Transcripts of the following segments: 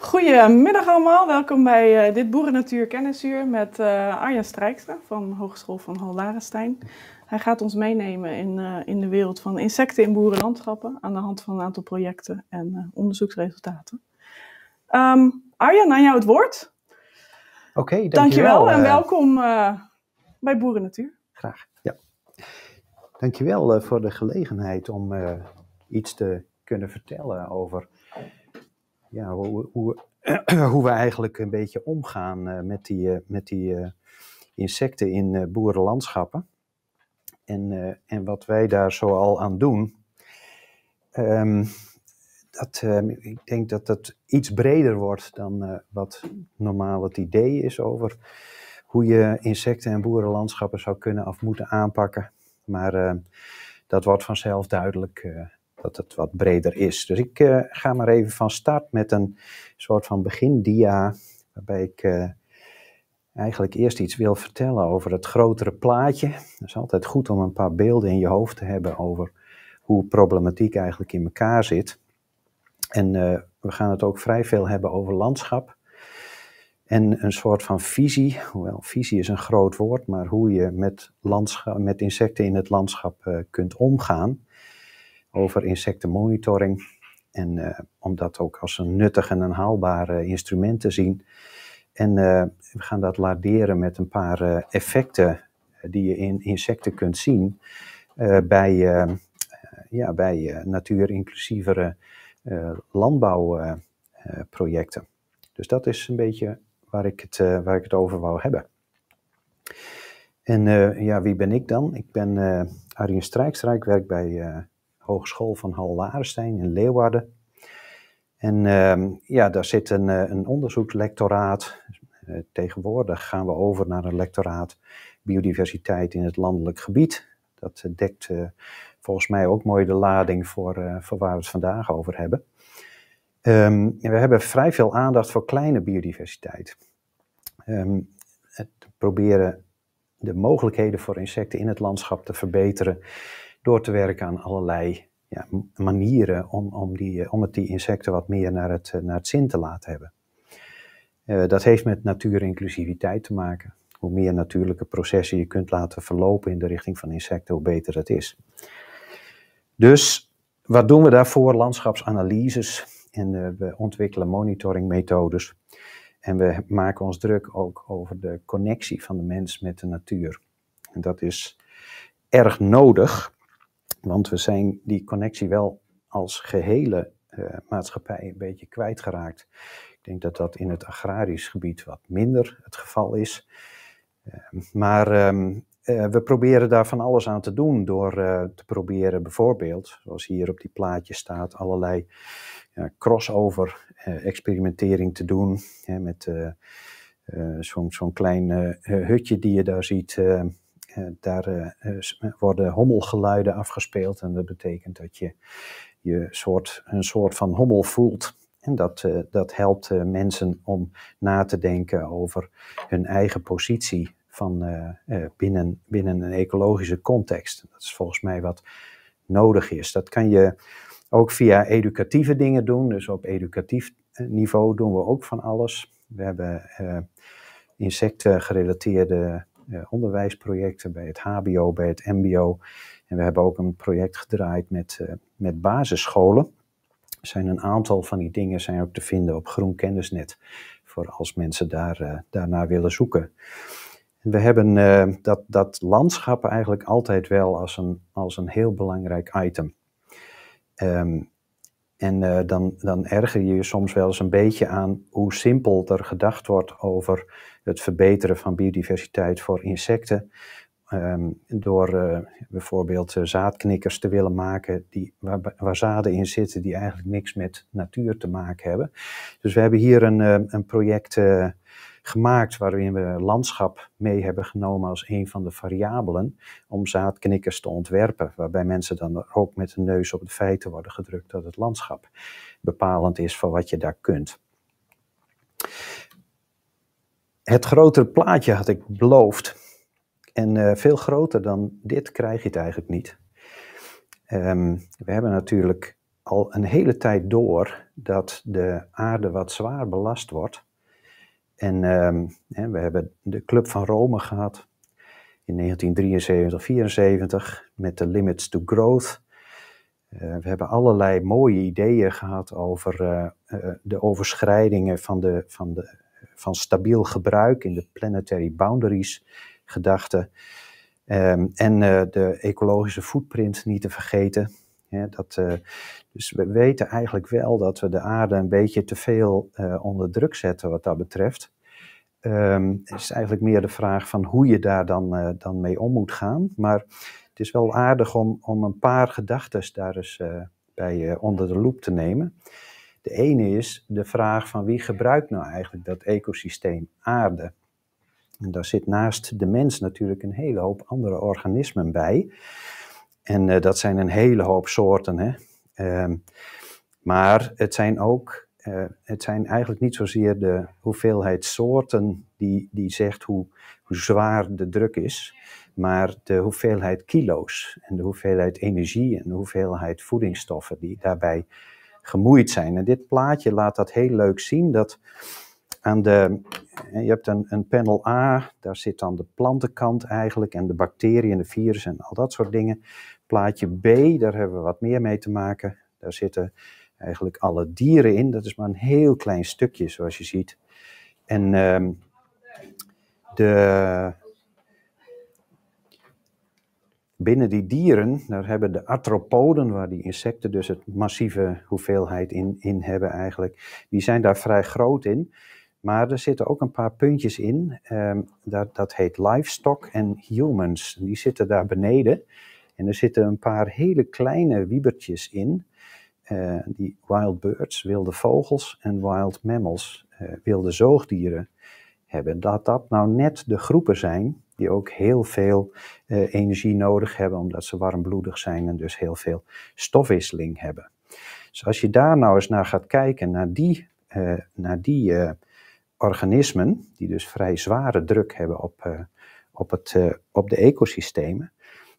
Goedemiddag allemaal, welkom bij uh, dit Natuur Kennisuur met uh, Arja Strijkstra van Hogeschool van Hal-Larenstein. Hij gaat ons meenemen in, eh, in de wereld van insecten in boerenlandschappen aan de hand van een aantal projecten en onderzoeksresultaten. Um, ehm, Arjan, aan jou het woord. Oké, dankjewel. Dankjewel en welkom bij Boerennatuur. Graag, ja. Dankjewel voor de gelegenheid om iets te kunnen vertellen over ja, hoe, we eigenlijk een beetje omgaan eh, met die, eh, met die eh, insecten in boerenlandschappen. En, en wat wij daar zoal aan doen. Ehm, dat, ehm, ik denk dat dat iets breder wordt dan wat normaal het idee is over hoe je insecten en boerenlandschappen zou kunnen of moeten aanpakken. Maar ehm, dat wordt vanzelf duidelijk uh, dat het wat breder is. Dus ik eh, ga maar even van start met een soort van begindia, waarbij ik eh, eigenlijk eerst iets wil vertellen over het grotere plaatje. Het is altijd goed om een paar beelden in je hoofd te hebben over hoe problematiek eigenlijk in elkaar zit. En eh, we gaan het ook vrij veel hebben over landschap. En een soort van visie, hoewel visie is een groot woord, maar hoe je met, landschap, met insecten in het landschap kunt omgaan over insectenmonitoring. En eh, om dat ook als een nuttig en een haalbaar eh, instrument te zien. En eh, we gaan dat laderen met een paar effecten die je in insecten kunt zien bij, ja, bij natuurinclusievere landbouwprojecten. dus dat is een beetje waar ik het, waar ik het over wou hebben. En ja, wie ben ik dan? Ik ben uh, Arjen Strijkstra, werk bij Hogeschool van Hal-Larenstein in Leeuwarden. En ehm, ja, daar zit een, eh, een onderzoeklectoraat. Eh, tegenwoordig gaan we over naar een lectoraat biodiversiteit in het landelijk gebied. Dat eh, dekt volgens mij ook mooi de lading voor, uh, voor waar we het vandaag over hebben. Ehm, we hebben vrij veel aandacht voor kleine biodiversiteit. Um, het proberen de mogelijkheden voor insecten in het landschap te verbeteren door te werken aan allerlei ja, manieren om, om, die, eh, om het die insecten wat meer naar het, eh, naar het zin te laten hebben. Eh, dat heeft met natuurinclusiviteit te maken. Hoe meer natuurlijke processen je kunt laten verlopen in de richting van insecten, hoe beter het is. Dus wat doen we daarvoor? Landschapsanalyses en we ontwikkelen monitoringmethodes. En we maken ons druk ook over de connectie van de mens met de natuur. En dat is erg nodig, want we zijn die connectie wel als gehele eh, maatschappij een beetje kwijtgeraakt. Ik denk dat dat in het agrarisch gebied wat minder het geval is. Eh, maar ehm, eh, we proberen daar van alles aan te doen door te proberen bijvoorbeeld, zoals hier op die plaatje staat, allerlei crossover experimentering te doen hè, met zo'n zo klein hutje die je daar ziet eh, daar eh, worden hommelgeluiden afgespeeld en dat betekent dat je, je soort, een soort van hommel voelt. En dat, eh, dat helpt mensen om na te denken over hun eigen positie van, binnen, binnen een ecologische context. Dat is volgens mij wat nodig is. Dat kan je ook via educatieve dingen doen. Dus op educatief niveau doen we ook van alles. We hebben uh, insecten gerelateerde eh, onderwijsprojecten, bij het HBO, bij het MBO. En we hebben ook een project gedraaid met, eh, met basisscholen. Zijn een aantal van die dingen zijn ook te vinden op groenkennisnet Voor als mensen daar, eh, daarnaar willen zoeken. We hebben dat, dat landschap eigenlijk altijd wel als een, als een heel belangrijk item. Ehm, en dan, dan erger je je soms wel eens een beetje aan hoe simpel er gedacht wordt over het verbeteren van biodiversiteit voor insecten. Ehm, door eh, bijvoorbeeld eh, zaadknikkers te willen maken die, waar, zaden in zitten die eigenlijk niks met natuur te maken hebben. Dus we hebben hier een, eh, een project gemaakt waarin we landschap mee hebben genomen als een van de variabelen om zaadknikkers te ontwerpen. Waarbij mensen dan ook met de neus op de feiten worden gedrukt dat het landschap bepalend is voor wat je daar kunt. Het grotere plaatje had ik beloofd. En eh, veel groter dan dit krijg je het eigenlijk niet. Ehm, we hebben natuurlijk al een hele tijd door dat de aarde wat zwaar belast wordt. En ehm, we hebben de Club van Rome gehad in 1973, 74 met de Limits to Growth. Eh, we hebben allerlei mooie ideeën gehad over eh, de overschrijdingen van de, van de van stabiel gebruik in de planetary boundaries gedachte. Ehm, en eh, de ecologische footprint niet te vergeten. dat, eh, dus we weten eigenlijk wel dat we de aarde een beetje te veel eh, onder druk zetten wat dat betreft. Ehm, het is eigenlijk meer de vraag van hoe je daar dan, dan mee om moet gaan. Maar het is wel aardig om, om een paar gedachten daar eens bij onder de loep te nemen. De ene is de vraag van wie gebruikt nou eigenlijk dat ecosysteem aarde. En daar zit naast de mens natuurlijk een hele hoop andere organismen bij. En eh, dat zijn een hele hoop soorten. Hè? Ehm, maar het zijn ook, eh, het zijn eigenlijk niet zozeer de hoeveelheid soorten die, die zegt hoe, hoe zwaar de druk is, maar de hoeveelheid kilo's en de hoeveelheid energie en de hoeveelheid voedingsstoffen die daarbij gemoeid zijn. En dit plaatje laat dat heel leuk zien. Dat aan de, je hebt een, een panel A, daar zit dan de plantenkant eigenlijk en de bacteriën, de virussen en al dat soort dingen. Plaatje B, daar hebben we wat meer mee te maken. Daar zitten eigenlijk alle dieren in. Dat is maar een heel klein stukje, zoals je ziet. En ehm, de, binnen die dieren, daar hebben de arthropoden, waar die insecten dus het massieve hoeveelheid in, in hebben eigenlijk, die zijn daar vrij groot in. Maar er zitten ook een paar puntjes in, um, dat, dat heet livestock en humans. Die zitten daar beneden. En er zitten een paar hele kleine wiebertjes in, eh, die wild birds, wilde vogels en wild mammals, eh, wilde zoogdieren hebben. Dat dat nou net de groepen zijn die ook heel veel eh, energie nodig hebben, omdat ze warmbloedig zijn en dus heel veel stofwisseling hebben. Dus als je daar nou eens naar gaat kijken, naar die, eh, naar die eh, organismen, die dus vrij zware druk hebben op, op, het, op de ecosystemen,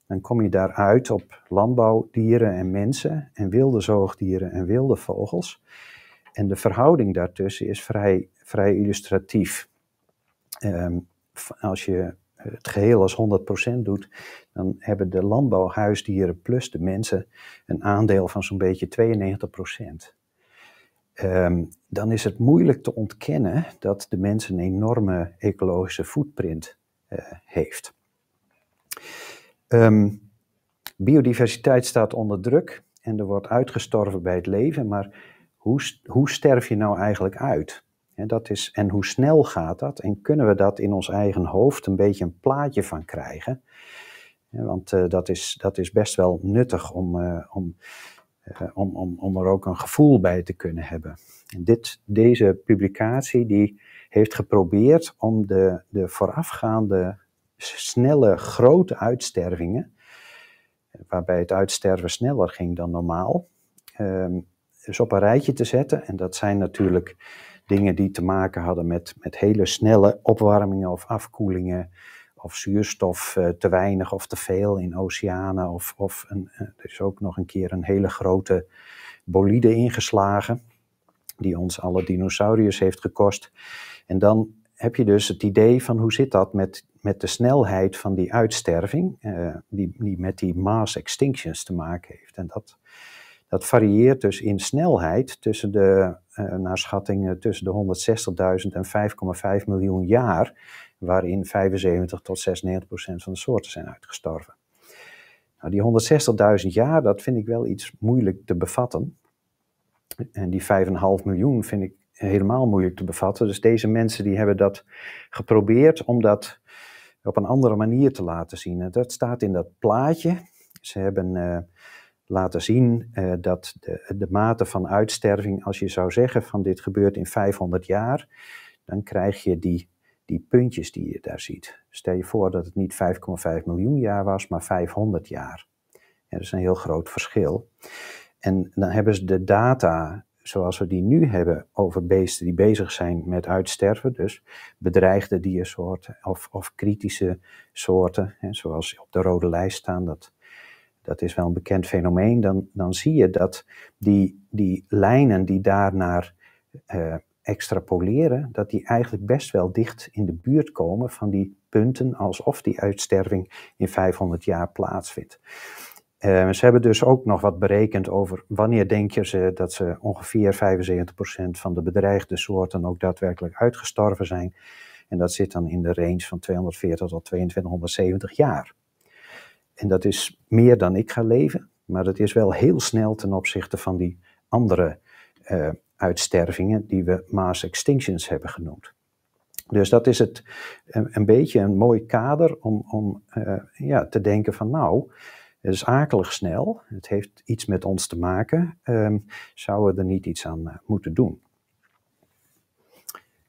dan kom je daaruit op landbouwdieren en mensen en wilde zoogdieren en wilde vogels. En de verhouding daartussen is vrij, vrij illustratief. Ehm, als je het geheel als 100% doet, dan hebben de landbouwhuisdieren plus de mensen een aandeel van zo'n beetje 92%. Um, ehm, dan is het moeilijk te ontkennen dat de mens een enorme ecologische footprint eh, heeft. Ehm, biodiversiteit staat onder druk en er wordt uitgestorven bij het leven, maar hoe, hoe sterf je nou eigenlijk uit? En, dat is, en hoe snel gaat dat? En kunnen we dat in ons eigen hoofd een beetje een plaatje van krijgen? Want eh, dat, is, dat is best wel nuttig om, eh, om, eh, om, om, om er ook een gevoel bij te kunnen hebben. En dit, deze publicatie die heeft geprobeerd om de, de voorafgaande snelle grote uitstervingen, waarbij het uitsterven sneller ging dan normaal, dus op een rijtje te zetten. En dat zijn natuurlijk dingen die te maken hadden met, met hele snelle opwarmingen of afkoelingen. Of zuurstof eh, te weinig of te veel in oceanen. Of, of een, eh, er is ook nog een keer een hele grote bolide ingeslagen. Die ons alle dinosauriërs heeft gekost. En dan heb je dus het idee van hoe zit dat met, met de snelheid van die uitsterving. Eh, die, die met die mass extinctions te maken heeft. En dat, dat varieert dus in snelheid tussen de, eh, naar schattingen eh, tussen de 160.000 en 5,5 miljoen jaar, waarin 75 tot 96 procent van de soorten zijn uitgestorven. Nou, die 160.000 jaar, dat vind ik wel iets moeilijk te bevatten. En die 5,5 miljoen vind ik helemaal moeilijk te bevatten. Dus deze mensen die hebben dat geprobeerd om dat op een andere manier te laten zien. dat staat in dat plaatje. Ze hebben eh, laten zien eh, dat de, de mate van uitsterving, als je zou zeggen van dit gebeurt in 500 jaar, dan krijg je die, die puntjes die je daar ziet. Stel je voor dat het niet 5,5 miljoen jaar was, maar 500 jaar. dat is een heel groot verschil. En dan hebben ze de data zoals we die nu hebben over beesten die bezig zijn met uitsterven, dus bedreigde diersoorten of, of kritische soorten, hè, zoals op de rode lijst staan, dat dat is wel een bekend fenomeen, dan, dan zie je dat die, die lijnen die daarnaar eh, extrapoleren, dat die eigenlijk best wel dicht in de buurt komen van die punten alsof die uitsterving in 500 jaar plaatsvindt. Uh, ze hebben dus ook nog wat berekend over wanneer denk je ze dat ze ongeveer 75% van de bedreigde soorten ook daadwerkelijk uitgestorven zijn. En dat zit dan in de range van 240 tot 2270 jaar. En dat is meer dan ik ga leven, maar dat is wel heel snel ten opzichte van die andere eh, uitstervingen die we mass extinctions hebben genoemd. Dus dat is het, een, een beetje een mooi kader om, om eh, ja, te denken van nou, het is akelig snel, het heeft iets met ons te maken, um, zouden we er niet iets aan eh, moeten doen?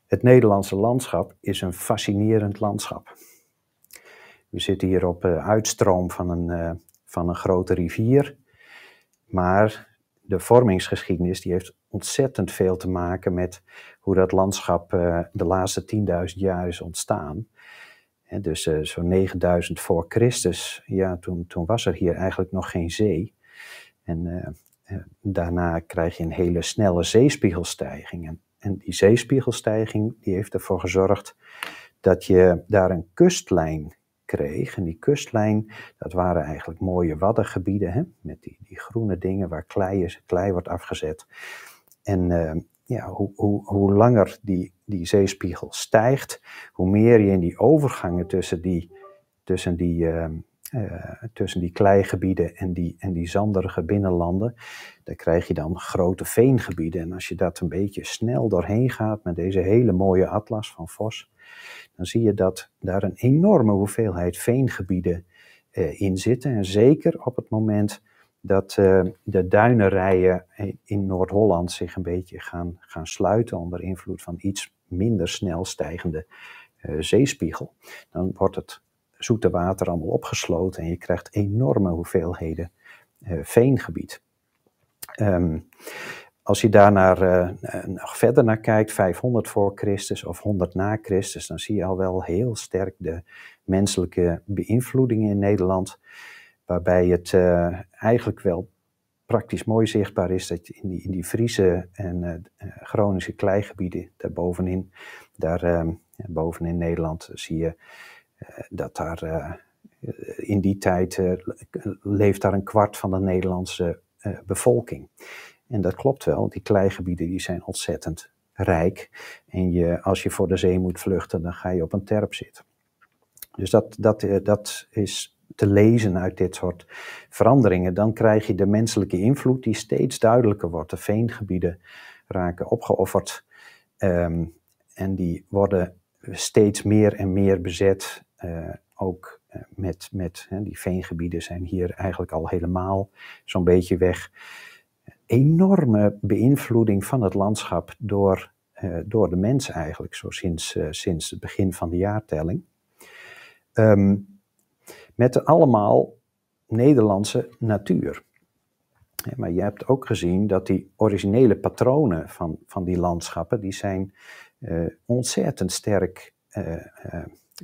Het Nederlandse landschap is een fascinerend landschap. We zitten hier op eh, uitstroom van een, eh, van een grote rivier. Maar de vormingsgeschiedenis die heeft ontzettend veel te maken met hoe dat landschap eh, de laatste 10.000 jaar is ontstaan. dus uh, zo'n 9000 voor Christus, ja, toen, toen was er hier eigenlijk nog geen zee. En daarna krijg je een hele snelle zeespiegelstijging. En, en, die zeespiegelstijging die heeft ervoor gezorgd dat je daar een kustlijn kreeg. En die kustlijn, dat waren eigenlijk mooie waddengebieden, hè, met die, die groene dingen waar klei, is, klei wordt afgezet. En ehm, ja, hoe, hoe, hoe langer die, die zeespiegel stijgt, hoe meer je in die overgangen tussen die, tussen die, ehm, eh, tussen die kleigebieden en die, en die zanderige binnenlanden, daar krijg je dan grote veengebieden. En als je dat een beetje snel doorheen gaat met deze hele mooie atlas van Vos, dan zie je dat daar een enorme hoeveelheid veengebieden eh, in zitten. En zeker op het moment dat eh, de duinenrijen in Noord-Holland zich een beetje gaan, gaan sluiten onder invloed van iets minder snel stijgende eh, zeespiegel. Dan wordt het zoete water allemaal opgesloten en je krijgt enorme hoeveelheden veengebied. Ehm, als je daar eh, nog verder naar kijkt, 500 voor Christus of 100 na Christus, dan zie je al wel heel sterk de menselijke beïnvloeding in Nederland. Waarbij het eh, eigenlijk wel praktisch mooi zichtbaar is dat in die, in die Friese en uh, Groningse kleigebieden daarbovenin, daar ehm, bovenin Nederland, zie je dat daar in die tijd leeft daar een kwart van de Nederlandse bevolking. En dat klopt wel, die kleigebieden die zijn ontzettend rijk. En je, als je voor de zee moet vluchten, dan ga je op een terp zitten. Dus dat, dat, eh, dat is te lezen uit dit soort veranderingen. Dan krijg je de menselijke invloed die steeds duidelijker wordt. De veengebieden raken opgeofferd ehm, en die worden steeds meer en meer bezet. Eh, ook eh, met, met hè, die veengebieden zijn hier eigenlijk al helemaal zo'n beetje weg enorme beïnvloeding van het landschap door, eh, door de mens eigenlijk, zo sinds, eh, sinds het begin van de jaartelling. Ehm, met de allemaal Nederlandse natuur. maar je hebt ook gezien dat die originele patronen van, van die landschappen, die zijn eh, ontzettend sterk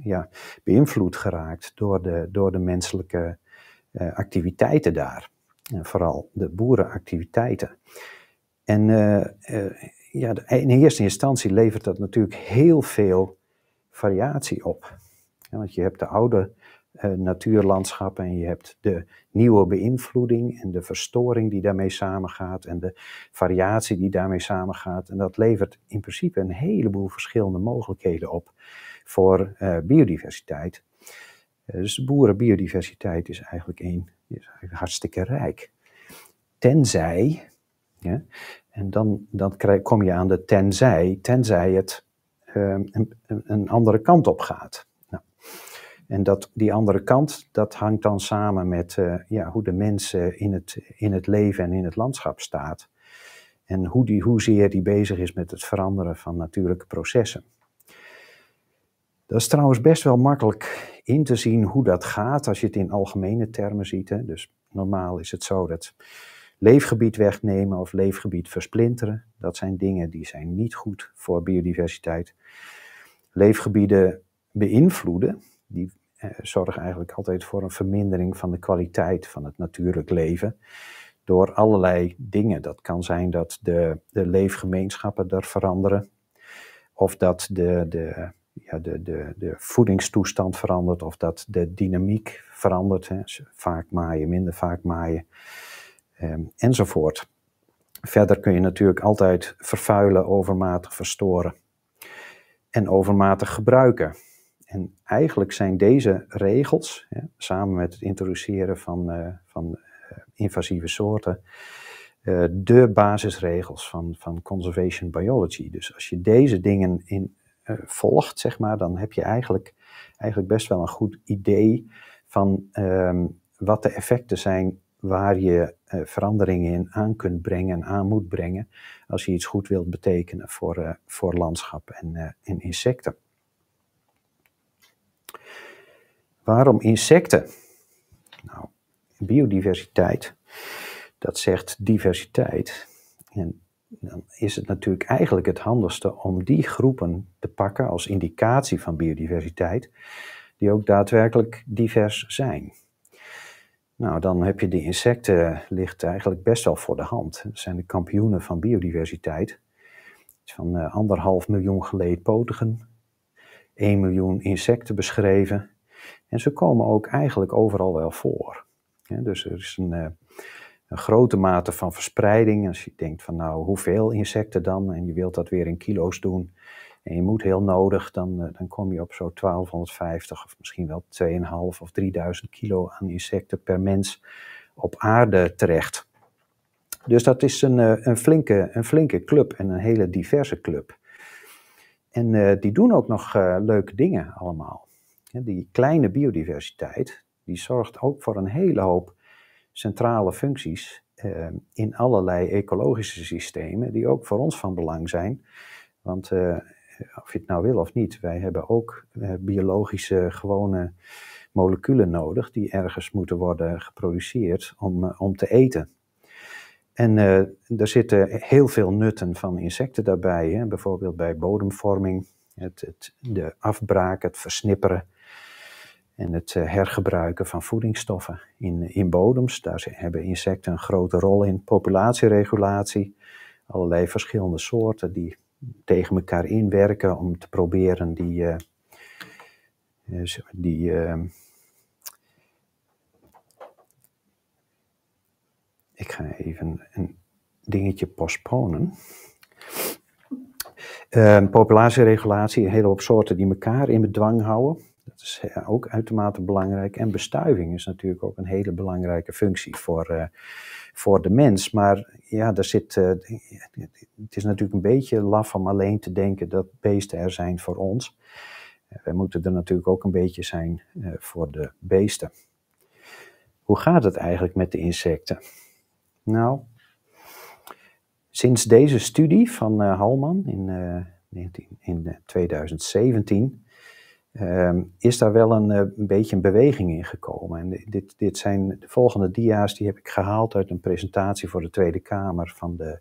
ja, beïnvloed geraakt door de, door de menselijke activiteiten daar. En vooral de boerenactiviteiten. En eh, eh, ja, in eerste instantie levert dat natuurlijk heel veel variatie op. want je hebt de oude uh, natuurlandschappen en je hebt de nieuwe beïnvloeding en de verstoring die daarmee samengaat en de variatie die daarmee samengaat. En dat levert in principe een heleboel verschillende mogelijkheden op voor biodiversiteit eh, dus de boerenbiodiversiteit is eigenlijk, een, is eigenlijk hartstikke rijk. Tenzij, ja, en dan, dan kom je aan de tenzij, tenzij het ehm, een, andere kant op gaat. Nou, en dat, die andere kant, dat hangt dan samen met eh, ja, hoe de mensen in het, in het leven en in het landschap staat. En hoe die, hoezeer die bezig is met het veranderen van natuurlijke processen. Dat is trouwens best wel makkelijk in te zien hoe dat gaat als je het in algemene termen ziet. Hè. Dus normaal is het zo dat leefgebied wegnemen of leefgebied versplinteren, dat zijn dingen die zijn niet goed voor biodiversiteit. Leefgebieden beïnvloeden, die eh, zorgen eigenlijk altijd voor een vermindering van de kwaliteit van het natuurlijk leven door allerlei dingen. Dat kan zijn dat de, de leefgemeenschappen er veranderen of dat de, de ja, de, de, de voedingstoestand verandert of dat de dynamiek verandert. Hè. Vaak maaien, minder vaak maaien, ehm, enzovoort. Verder kun je natuurlijk altijd vervuilen, overmatig verstoren en overmatig gebruiken. En eigenlijk zijn deze regels, samen met het introduceren van, eh, van eh, invasieve soorten, eh, de basisregels van, van conservation biology. Dus als je deze dingen in eh, volgt, zeg maar, dan heb je eigenlijk, eigenlijk best wel een goed idee van ehm, wat de effecten zijn waar je eh, veranderingen in aan kunt brengen en aan moet brengen als je iets goed wilt betekenen voor, eh, voor landschap en, en insecten. Waarom insecten? Nou, biodiversiteit, dat zegt diversiteit. En dan is het natuurlijk eigenlijk het handigste om die groepen te pakken als indicatie van biodiversiteit, die ook daadwerkelijk divers zijn. Nou, dan heb je de insecten ligt eigenlijk best wel voor de hand. Dat zijn de kampioenen van biodiversiteit. Van eh, anderhalf miljoen geleedpotigen, 1 miljoen insecten beschreven. En ze komen ook eigenlijk overal wel voor. dus er is een, eh, een grote mate van verspreiding. Als je denkt van nou, hoeveel insecten dan? En je wilt dat weer in kilo's doen. En je moet heel nodig, dan, eh, dan kom je op zo'n 1250 of misschien wel 2,5 of 3000 kilo aan insecten per mens op aarde terecht. Dus dat is een, eh, een, flinke, een flinke club en een hele diverse club. En eh, die doen ook nog leuke dingen allemaal. die kleine biodiversiteit, die zorgt ook voor een hele hoop centrale functies ehm, in allerlei ecologische systemen die ook voor ons van belang zijn. Want eh, of je het nou wil of niet, wij hebben ook eh, biologische gewone moleculen nodig die ergens moeten worden geproduceerd om, eh, om te eten. En daar zitten heel veel nutten van insecten daarbij, hè? bijvoorbeeld bij bodemvorming, het, het, de afbraak, het versnipperen en het eh, hergebruiken van voedingsstoffen in, in bodems. Daar hebben insecten een grote rol in. Populatieregulatie, allerlei verschillende soorten die tegen elkaar inwerken om te proberen die, eh, eh, die ehm, ik ga even een dingetje postponen. Ehm, populatieregulatie, een hele hoop soorten die elkaar in bedwang houden is ook uitermate belangrijk. En bestuiving is natuurlijk ook een hele belangrijke functie voor, eh, voor de mens. Maar ja, daar zit, eh, het is natuurlijk een beetje laf om alleen te denken dat beesten er zijn voor ons. Eh, wij moeten er natuurlijk ook een beetje zijn voor de beesten. Hoe gaat het eigenlijk met de insecten? Nou, sinds deze studie van Halman in in 2017 Ehm, is daar wel een, eh, een, beetje een beweging in gekomen. En dit, dit zijn de volgende dia's, die heb ik gehaald uit een presentatie voor de Tweede Kamer van de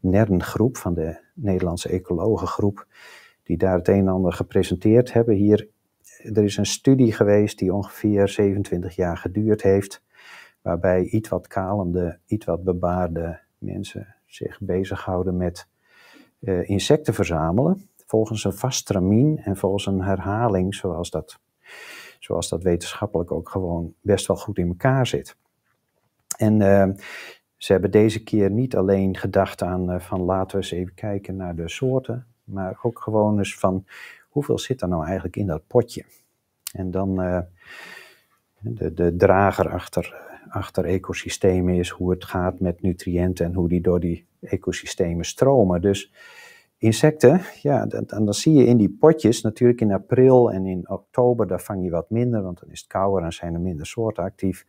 NERN-groep, van de Nederlandse Ecologengroep, die daar het een en ander gepresenteerd hebben. Hier, er is een studie geweest die ongeveer 27 jaar geduurd heeft, waarbij iets wat kalende, iets wat bebaarde mensen zich bezighouden met eh, insecten verzamelen volgens een vast en volgens een herhaling, zoals dat, zoals dat wetenschappelijk ook gewoon best wel goed in elkaar zit. En ehm, ze hebben deze keer niet alleen gedacht aan eh, van laten we eens even kijken naar de soorten, maar ook gewoon eens van hoeveel zit er nou eigenlijk in dat potje? En dan eh, de, de drager achter, achter ecosystemen is hoe het gaat met nutriënten en hoe die door die ecosystemen stromen. Dus insecten, ja, dan, dan zie je in die potjes natuurlijk in april en in oktober, daar vang je wat minder, want dan is het kouder en zijn er minder soorten actief.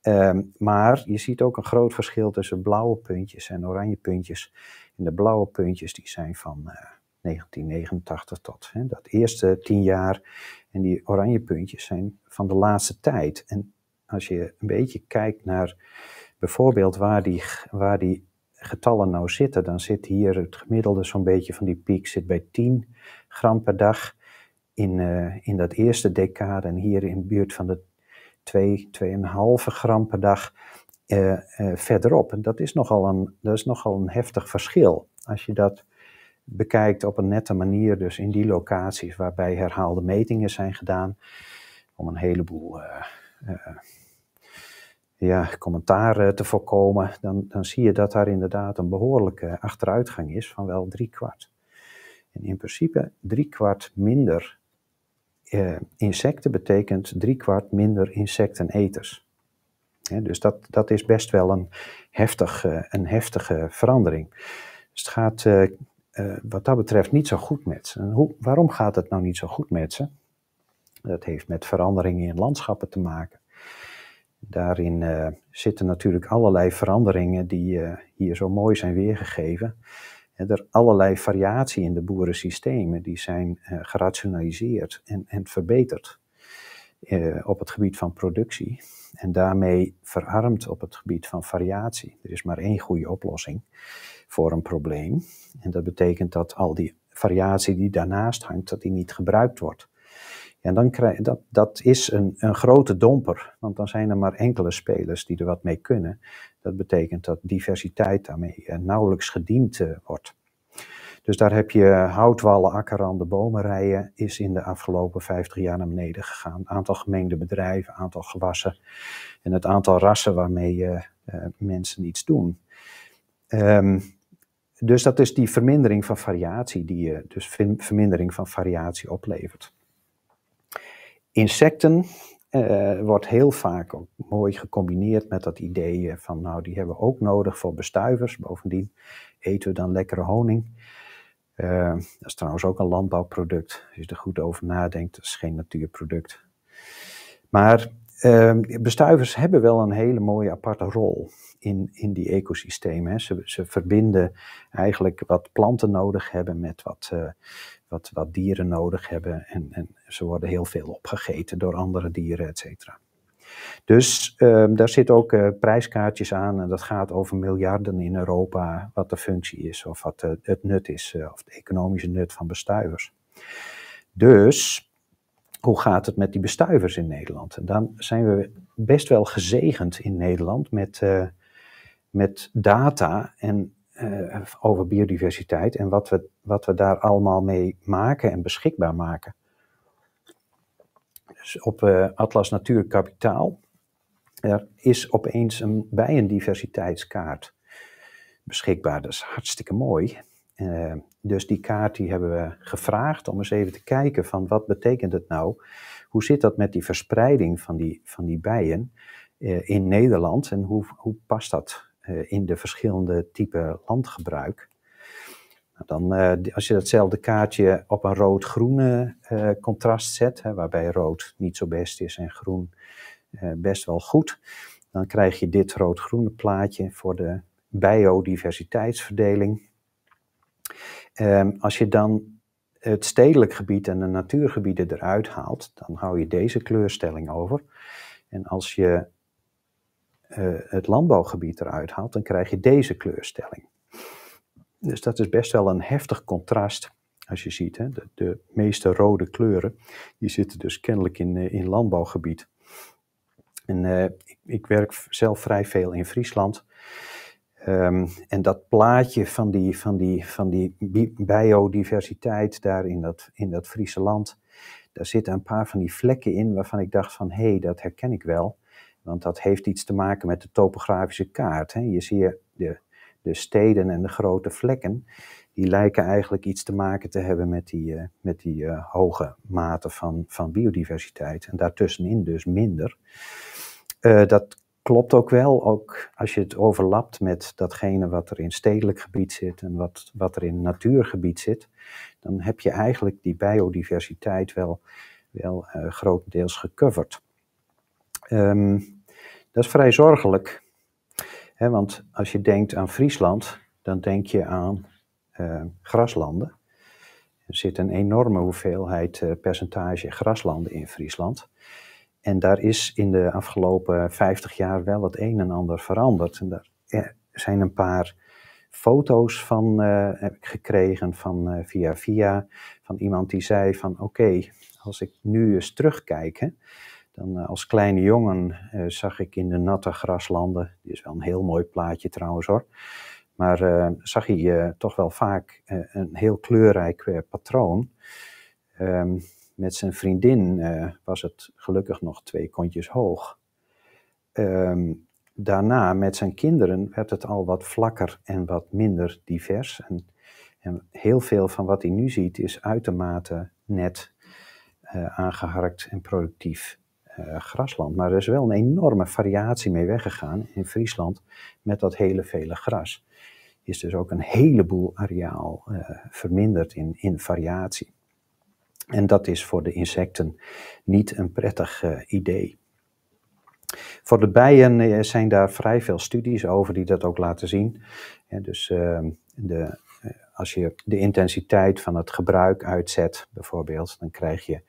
Ehm, maar je ziet ook een groot verschil tussen blauwe puntjes en oranje puntjes. En de blauwe puntjes die zijn van 1989 eh, tot hè, dat eerste tien jaar. En die oranje puntjes zijn van de laatste tijd. En als je een beetje kijkt naar bijvoorbeeld waar die, waar die getallen nou zitten, dan zit hier het gemiddelde zo'n beetje van die piek zit bij 10 gram per dag in, eh, in dat eerste decade en hier in de buurt van de 2, 2,5 gram per dag eh, eh, verderop. En dat is, nogal een, dat is nogal een heftig verschil. Als je dat bekijkt op een nette manier, dus in die locaties waarbij herhaalde metingen zijn gedaan, om een heleboel ja, commentaar eh, te voorkomen, dan, dan zie je dat daar inderdaad een behoorlijke eh, achteruitgang is van wel drie kwart. En in principe drie kwart minder eh, insecten betekent drie kwart minder insecteneters. dus dat, dat is best wel een, heftig, eh, een heftige verandering. Dus het gaat eh, wat dat betreft niet zo goed met ze. En hoe, waarom gaat het nou niet zo goed met ze? Dat heeft met veranderingen in landschappen te maken. Daarin eh, zitten natuurlijk allerlei veranderingen die eh, hier zo mooi zijn weergegeven. En er allerlei variatie in de boerensystemen die zijn eh, gerationaliseerd en, en verbeterd op het gebied van productie. En daarmee verarmd op het gebied van variatie. Er is maar één goede oplossing voor een probleem. En dat betekent dat al die variatie die daarnaast hangt, dat die niet gebruikt wordt. En dan krijg, dat, dat is een, een grote domper, want dan zijn er maar enkele spelers die er wat mee kunnen. Dat betekent dat diversiteit daarmee eh, nauwelijks gediend eh, wordt. Dus daar heb je eh, houtwallen, akkerranden, bomenrijen, is in de afgelopen 50 jaar naar beneden gegaan. Aantal gemengde bedrijven, aantal gewassen en het aantal rassen waarmee mensen iets doen. Ehm, dus dat is die vermindering van variatie die je, dus vermindering van variatie oplevert. Insecten uh, wordt heel vaak ook mooi gecombineerd met dat idee eh, van, nou, die hebben we ook nodig voor bestuivers. Bovendien eten we dan lekkere honing. Eh, dat is trouwens ook een landbouwproduct. Als je er goed over nadenkt, dat is geen natuurproduct. Maar ehm, bestuivers hebben wel een hele mooie aparte rol in, in die ecosystemen. Ze, ze verbinden eigenlijk wat planten nodig hebben met wat, wat, wat dieren nodig hebben. En, en ze worden heel veel opgegeten door andere dieren, et cetera. Dus ehm, daar zitten ook eh, prijskaartjes aan en dat gaat over miljarden in Europa, wat de functie is of wat eh, het nut is, eh, of het economische nut van bestuivers. Dus hoe gaat het met die bestuivers in Nederland? En dan zijn we best wel gezegend in Nederland met, met data en eh, over biodiversiteit en wat we, wat we daar allemaal mee maken en beschikbaar maken. Dus op eh, Atlas Natuur Kapitaal er is opeens een bijendiversiteitskaart beschikbaar. Dat is hartstikke mooi. Eh, dus die kaart die hebben we gevraagd om eens even te kijken van wat betekent het nou? Hoe zit dat met die verspreiding van die, van die bijen in Nederland en hoe, hoe past dat eh, in de verschillende type landgebruik. Nou, dan, eh, als je datzelfde kaartje op een rood-groene eh, contrast zet, waarbij rood niet zo best is en groen best wel goed, dan krijg je dit rood-groene plaatje voor de biodiversiteitsverdeling. Ehm, als je dan het stedelijk gebied en de natuurgebieden eruit haalt, dan hou je deze kleurstelling over. En als je eh, het landbouwgebied eruit haalt, dan krijg je deze kleurstelling. Dus dat is best wel een heftig contrast als je ziet. Hè, de, meeste rode kleuren, die zitten dus kennelijk in, eh, in landbouwgebied. En eh, ik, ik, werk zelf vrij veel in Friesland. Ehm, en dat plaatje van die, van die, van die biodiversiteit daar in dat, in dat Friese land, daar zitten een paar van die vlekken in waarvan ik dacht van, hé, hey, dat herken ik wel. Want dat heeft iets te maken met de topografische kaart. Hè. Je ziet de, de steden en de grote vlekken, die lijken eigenlijk iets te maken te hebben met die, eh, met die eh, hoge mate van, van biodiversiteit. En daartussenin dus minder. Eh, dat klopt ook wel, ook als je het overlapt met datgene wat er in stedelijk gebied zit en wat, wat er in natuurgebied zit, dan heb je eigenlijk die biodiversiteit wel, wel grotendeels gecoverd. Ehm, dat is vrij zorgelijk. want als je denkt aan Friesland, dan denk je aan ehm, graslanden. Er zit een enorme hoeveelheid eh, percentage graslanden in Friesland. En daar is in de afgelopen 50 jaar wel het een en ander veranderd. En daar er eh, zijn een paar foto's van eh, heb ik gekregen van via via van iemand die zei van oké, als ik nu eens terugkijk, dan eh, als kleine jongen eh, zag ik in de natte graslanden, die is wel een heel mooi plaatje trouwens hoor, maar eh, zag hij toch wel vaak een heel kleurrijk patroon. Ehm, met zijn vriendin was het gelukkig nog twee kontjes hoog. Ehm, daarna met zijn kinderen werd het al wat vlakker en wat minder divers. En, en heel veel van wat hij nu ziet is uitermate net aangeharkt en productief. Eh, grasland. Maar er is wel een enorme variatie mee weggegaan in Friesland met dat hele vele gras. Is dus ook een heleboel areaal eh, verminderd in, in variatie. En dat is voor de insecten niet een prettig eh, idee. Voor de bijen zijn daar vrij veel studies over die dat ook laten zien. dus ehm, de, als je de intensiteit van het gebruik uitzet, bijvoorbeeld, dan krijg je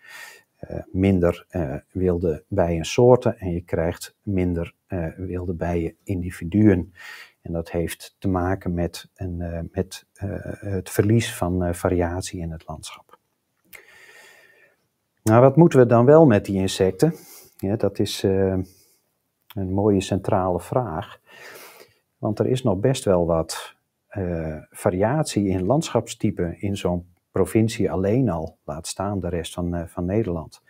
eh, minder eh, wilde bijen soorten en je krijgt minder eh, wilde bijen individuen. En dat heeft te maken met, een, met het verlies van variatie in het landschap. Nou, wat moeten we dan wel met die insecten? Ja, dat is een mooie centrale vraag. Want er is nog best wel wat variatie in landschapstypen in zo'n provincie alleen al, laat staan de rest van, eh, van Nederland.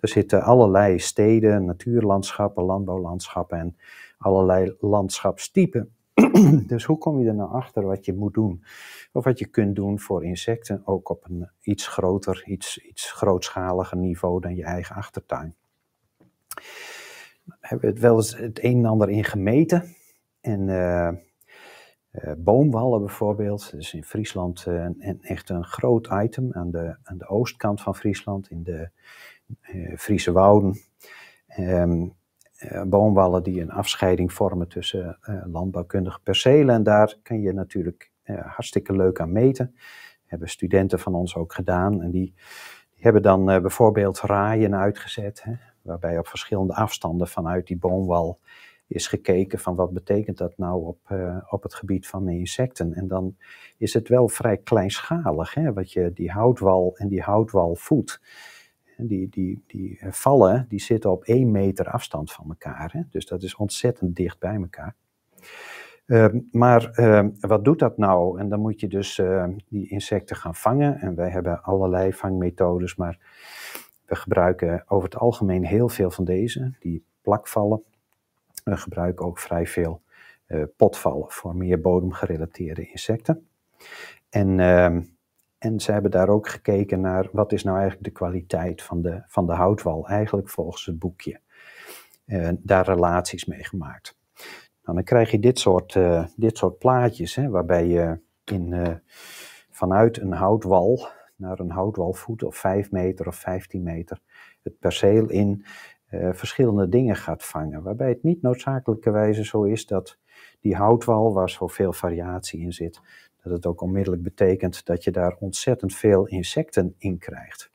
Er zitten allerlei steden, natuurlandschappen, landbouwlandschappen en allerlei landschapstypen. dus hoe kom je er nou achter wat je moet doen? Of wat je kunt doen voor insecten, ook op een iets groter, iets, iets grootschaliger niveau dan je eigen achtertuin. Hebben we het wel eens het een en ander in gemeten? En eh, eh, boomwallen bijvoorbeeld, dus in Friesland eh, een, echt een groot item aan de, aan de oostkant van Friesland, in de uh, Friese wouden. Ehm, boomwallen die een afscheiding vormen tussen landbouwkundige percelen. En daar kan je natuurlijk hartstikke leuk aan meten. Hebben studenten van ons ook gedaan. En die, die hebben dan bijvoorbeeld raaien uitgezet, hè, waarbij op verschillende afstanden vanuit die boomwal is gekeken van wat betekent dat nou op, eh, op het gebied van insecten. En dan is het wel vrij kleinschalig, hè, wat je die houtwal en die houtwal voedt. Die, die, die eh, vallen die zitten op één meter afstand van elkaar. Hè? Dus dat is ontzettend dicht bij elkaar. Ehm, maar ehm, wat doet dat nou? En dan moet je dus ehm, die insecten gaan vangen. En wij hebben allerlei vangmethodes, maar we gebruiken over het algemeen heel veel van deze, die plakvallen. We eh, gebruiken ook vrij veel eh, potvallen voor meer bodemgerelateerde insecten. En, ehm, en ze hebben daar ook gekeken naar wat is nou eigenlijk de kwaliteit van de, van de houtwal, eigenlijk volgens het boekje. Eh, daar relaties mee gemaakt. Nou, dan krijg je dit soort, dit soort plaatjes, hè, waarbij je in, vanuit een houtwal naar een houtwalvoet of 5 meter of 15 meter het perceel in eh, verschillende dingen gaat vangen. Waarbij het niet noodzakelijkerwijze zo is dat die houtwal, waar zoveel variatie in zit, dat het ook onmiddellijk betekent dat je daar ontzettend veel insecten in krijgt.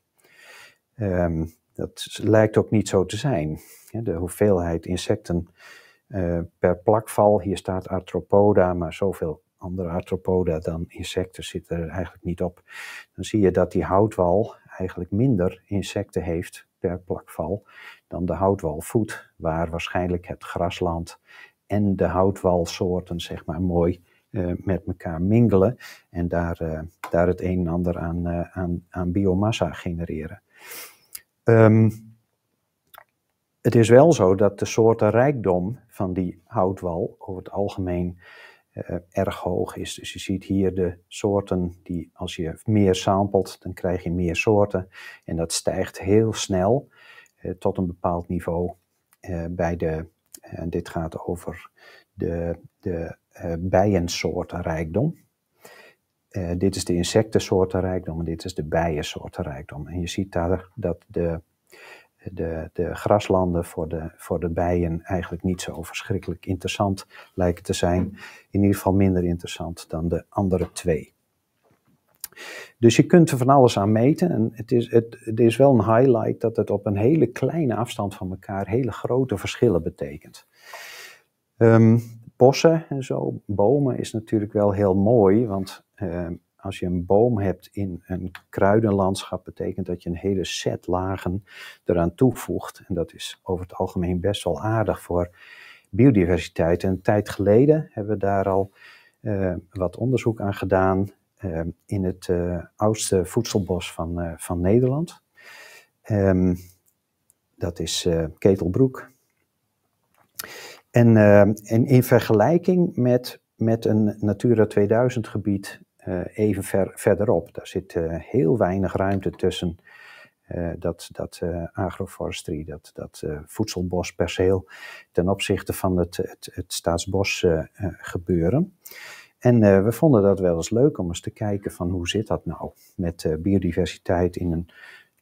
Ehm, dat lijkt ook niet zo te zijn. De hoeveelheid insecten eh, per plakval, hier staat arthropoda, maar zoveel andere arthropoda dan insecten zitten er eigenlijk niet op. Dan zie je dat die houtwal eigenlijk minder insecten heeft plakval, dan de houtwalvoet, waar waarschijnlijk het grasland en de houtwalsoorten zeg maar mooi eh, met elkaar mingelen en daar, eh, daar het een en ander aan, eh, aan, biomassa genereren. Ehm, het is wel zo dat de soortenrijkdom van die houtwal over het algemeen eh, erg hoog is. Dus je ziet hier de soorten die, als je meer sampelt, dan krijg je meer soorten. En dat stijgt heel snel eh, tot een bepaald niveau eh, bij de, en dit gaat over de, de bijensoortenrijkdom. dit is de insectensoortenrijkdom en dit is de bijensoortenrijkdom. En je ziet daar dat de, de, de graslanden voor de, voor de bijen eigenlijk niet zo verschrikkelijk interessant lijken te zijn. In ieder geval minder interessant dan de andere twee. Dus je kunt er van alles aan meten. En het is, het, het is wel een highlight dat het op een hele kleine afstand van elkaar hele grote verschillen betekent. Um, bossen en zo, bomen is natuurlijk wel heel mooi, want ehm, als je een boom hebt in een kruidenlandschap, betekent dat je een hele set lagen eraan toevoegt. En dat is over het algemeen best wel aardig voor biodiversiteit. En een tijd geleden hebben we daar al eh, wat onderzoek aan gedaan eh, in het uh, oudste voedselbos van, van Nederland. Ehm, dat is Ketelbroek. En, en in vergelijking met met een Natura 2000 gebied eh, even ver, verderop. Daar zit eh, heel weinig ruimte tussen eh, dat, dat agroforestry, dat, dat voedselbosperceel, ten opzichte van het, het, staatsbos gebeuren. En we vonden dat wel eens leuk om eens te kijken van hoe zit dat nou met biodiversiteit in een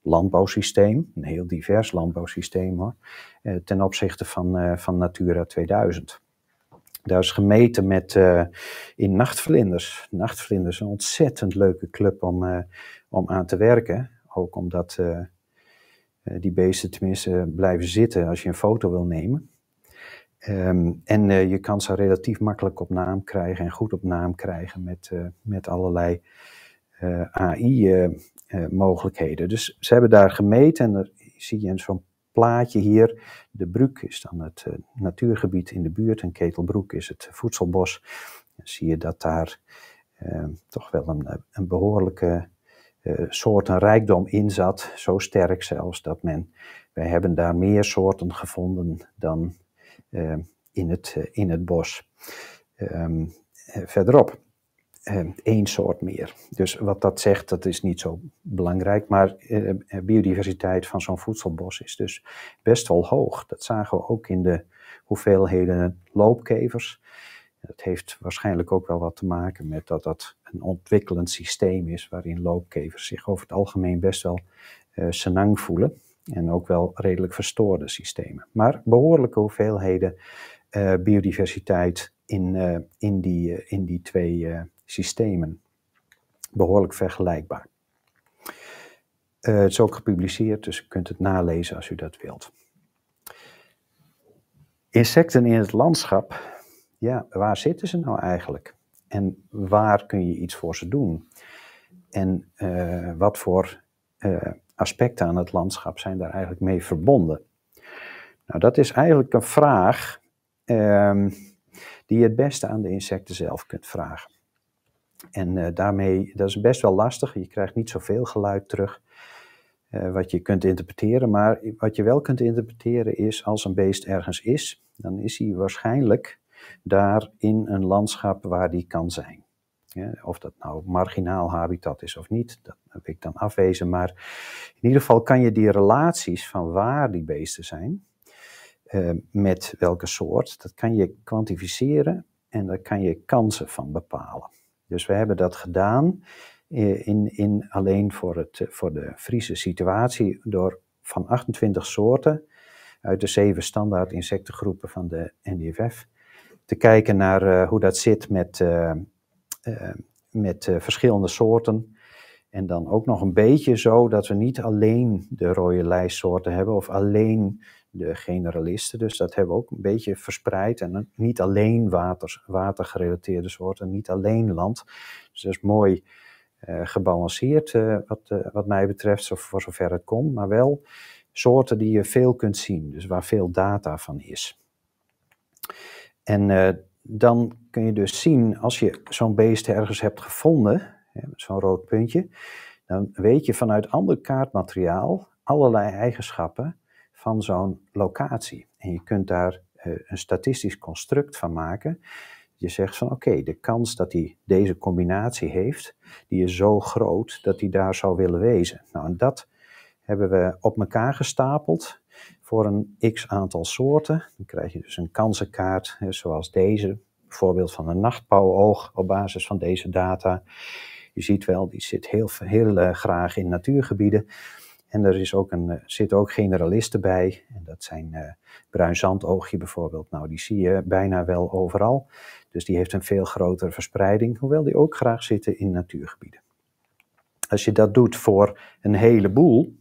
landbouwsysteem, een heel divers landbouwsysteem hoor, ten opzichte van, van Natura 2000. Daar is gemeten met, eh, in Nachtvlinders. Nachtvlinders is een ontzettend leuke club om, eh, om aan te werken. Ook omdat eh, die beesten tenminste blijven zitten als je een foto wil nemen. Ehm, en je kan ze relatief makkelijk op naam krijgen en goed op naam krijgen met, met allerlei AI-mogelijkheden. dus ze hebben daar gemeten en er zie je zo'n plaatje hier. De Bruk is dan het eh, natuurgebied in de buurt en Ketelbroek is het voedselbos. Dan zie je dat daar eh, toch wel een, eh, een behoorlijke soort een rijkdom in zat. Zo sterk zelfs dat men, wij hebben daar meer soorten gevonden dan in, het, in het bos. Ehm, verderop uh, één soort meer. Dus wat dat zegt, dat is niet zo belangrijk. Maar eh, biodiversiteit van zo'n voedselbos is dus best wel hoog. Dat zagen we ook in de hoeveelheden loopkevers. Dat heeft waarschijnlijk ook wel wat te maken met dat dat een ontwikkelend systeem is waarin loopkevers zich over het algemeen best wel uh, senang voelen. En ook wel redelijk verstoorde systemen. Maar behoorlijke hoeveelheden eh, biodiversiteit in, in, die, in die twee systemen. Behoorlijk vergelijkbaar. Eh, het is ook gepubliceerd, dus u kunt het nalezen als u dat wilt. Insecten in het landschap, ja, waar zitten ze nou eigenlijk? En waar kun je iets voor ze doen? En eh, wat voor eh, aspecten aan het landschap zijn daar eigenlijk mee verbonden? Nou, dat is eigenlijk een vraag ehm, die je het beste aan de insecten zelf kunt vragen. En uh, daarmee, dat is best wel lastig. Je krijgt niet zoveel geluid terug eh, wat je kunt interpreteren. Maar wat je wel kunt interpreteren is, als een beest ergens is, dan is hij waarschijnlijk daar in een landschap waar die kan zijn. of dat nou marginaal habitat is of niet, dat heb ik dan afwezen. Maar in ieder geval kan je die relaties van waar die beesten zijn, eh, met welke soort, dat kan je kwantificeren en daar kan je kansen van bepalen. Dus we hebben dat gedaan eh, in, in alleen voor, het, eh, voor de Friese situatie door van 28 soorten uit de zeven standaard insectengroepen van de NDFF te kijken naar eh, hoe dat zit met, met verschillende soorten. En dan ook nog een beetje zo dat we niet alleen de rode lijstsoorten hebben of alleen de generalisten. Dus dat hebben we ook een beetje verspreid. En niet alleen water, watergerelateerde soorten, niet alleen land. Dus dat is mooi eh, gebalanceerd eh, wat, eh, wat mij betreft, voor zover het komt. Maar wel soorten die je veel kunt zien, dus waar veel data van is. En dan kun je dus zien, als je zo'n beest ergens hebt gevonden, zo'n rood puntje, dan weet je vanuit ander kaartmateriaal allerlei eigenschappen van zo'n locatie. En je kunt daar eh, een statistisch construct van maken. Je zegt van oké, de kans dat hij deze combinatie heeft, die is zo groot dat hij daar zou willen wezen. Nou, en dat hebben we op elkaar gestapeld voor een x aantal soorten. Dan krijg je dus een kansenkaart, zoals deze, bijvoorbeeld van een nachtpauwoog op basis van deze data. Je ziet wel, die zit heel, heel eh, graag in natuurgebieden. En er is ook een, eh, zitten ook generalisten bij. En dat zijn uh, bruin zandoogje bijvoorbeeld. Nou, die zie je bijna wel overal. Dus die heeft een veel grotere verspreiding, hoewel die ook graag zitten in natuurgebieden. Als je dat doet voor een heleboel,